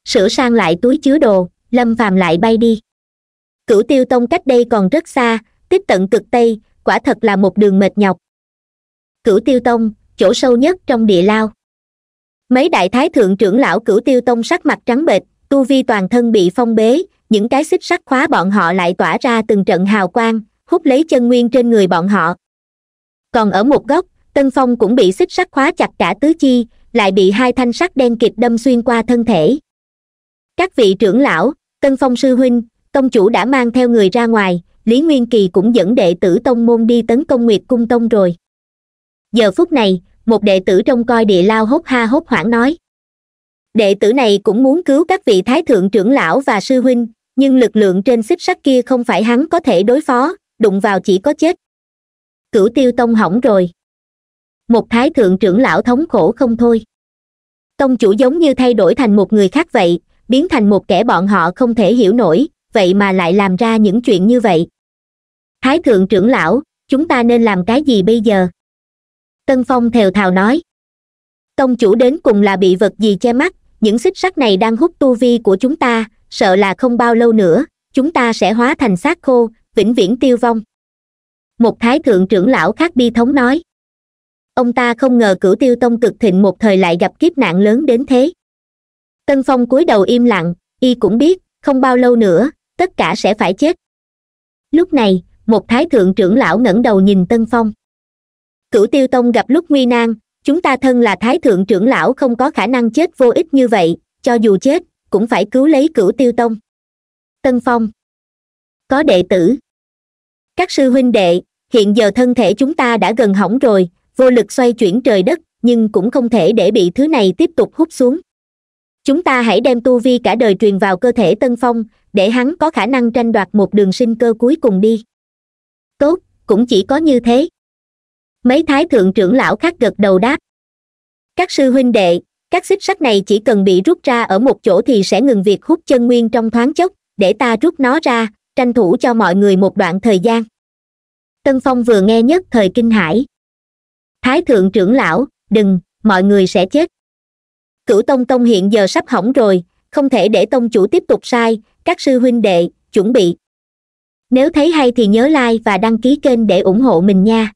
S1: sửa sang lại túi chứa đồ lâm phàm lại bay đi cửu tiêu tông cách đây còn rất xa tiếp tận cực tây quả thật là một đường mệt nhọc cửu tiêu tông chỗ sâu nhất trong địa lao mấy đại thái thượng trưởng lão cửu tiêu tông sắc mặt trắng bệch tu vi toàn thân bị phong bế những cái xích sắt khóa bọn họ lại tỏa ra từng trận hào quang hút lấy chân nguyên trên người bọn họ còn ở một góc tân phong cũng bị xích sắt khóa chặt cả tứ chi lại bị hai thanh sắt đen kịp đâm xuyên qua thân thể các vị trưởng lão tân phong sư huynh tông chủ đã mang theo người ra ngoài lý nguyên kỳ cũng dẫn đệ tử tông môn đi tấn công nguyệt cung tông rồi giờ phút này một đệ tử trông coi địa lao hốt ha hốt hoảng nói đệ tử này cũng muốn cứu các vị thái thượng trưởng lão và sư huynh nhưng lực lượng trên xích sắt kia không phải hắn có thể đối phó đụng vào chỉ có chết cửu tiêu tông hỏng rồi một thái thượng trưởng lão thống khổ không thôi tông chủ giống như thay đổi thành một người khác vậy biến thành một kẻ bọn họ không thể hiểu nổi vậy mà lại làm ra những chuyện như vậy thái thượng trưởng lão chúng ta nên làm cái gì bây giờ tân phong thều thào nói tông chủ đến cùng là bị vật gì che mắt những xích sắt này đang hút tu vi của chúng ta sợ là không bao lâu nữa chúng ta sẽ hóa thành xác khô vĩnh viễn tiêu vong một thái thượng trưởng lão khác bi thống nói ông ta không ngờ cửu tiêu tông cực thịnh một thời lại gặp kiếp nạn lớn đến thế tân phong cúi đầu im lặng y cũng biết không bao lâu nữa tất cả sẽ phải chết lúc này một thái thượng trưởng lão ngẩng đầu nhìn tân phong cửu tiêu tông gặp lúc nguy nan chúng ta thân là thái thượng trưởng lão không có khả năng chết vô ích như vậy cho dù chết cũng phải cứu lấy cửu tiêu tông tân phong có đệ tử các sư huynh đệ hiện giờ thân thể chúng ta đã gần hỏng rồi vô lực xoay chuyển trời đất nhưng cũng không thể để bị thứ này tiếp tục hút xuống chúng ta hãy đem tu vi cả đời truyền vào cơ thể tân phong để hắn có khả năng tranh đoạt một đường sinh cơ cuối cùng đi tốt cũng chỉ có như thế mấy thái thượng trưởng lão khác gật đầu đáp các sư huynh đệ các xích sắt này chỉ cần bị rút ra ở một chỗ thì sẽ ngừng việc hút chân nguyên trong thoáng chốc để ta rút nó ra tranh thủ cho mọi người một đoạn thời gian tân phong vừa nghe nhất thời kinh hãi thái thượng trưởng lão đừng mọi người sẽ chết cửu tông tông hiện giờ sắp hỏng rồi không thể để tông chủ tiếp tục sai các sư huynh đệ chuẩn bị nếu thấy hay thì nhớ like và đăng ký kênh để ủng hộ mình nha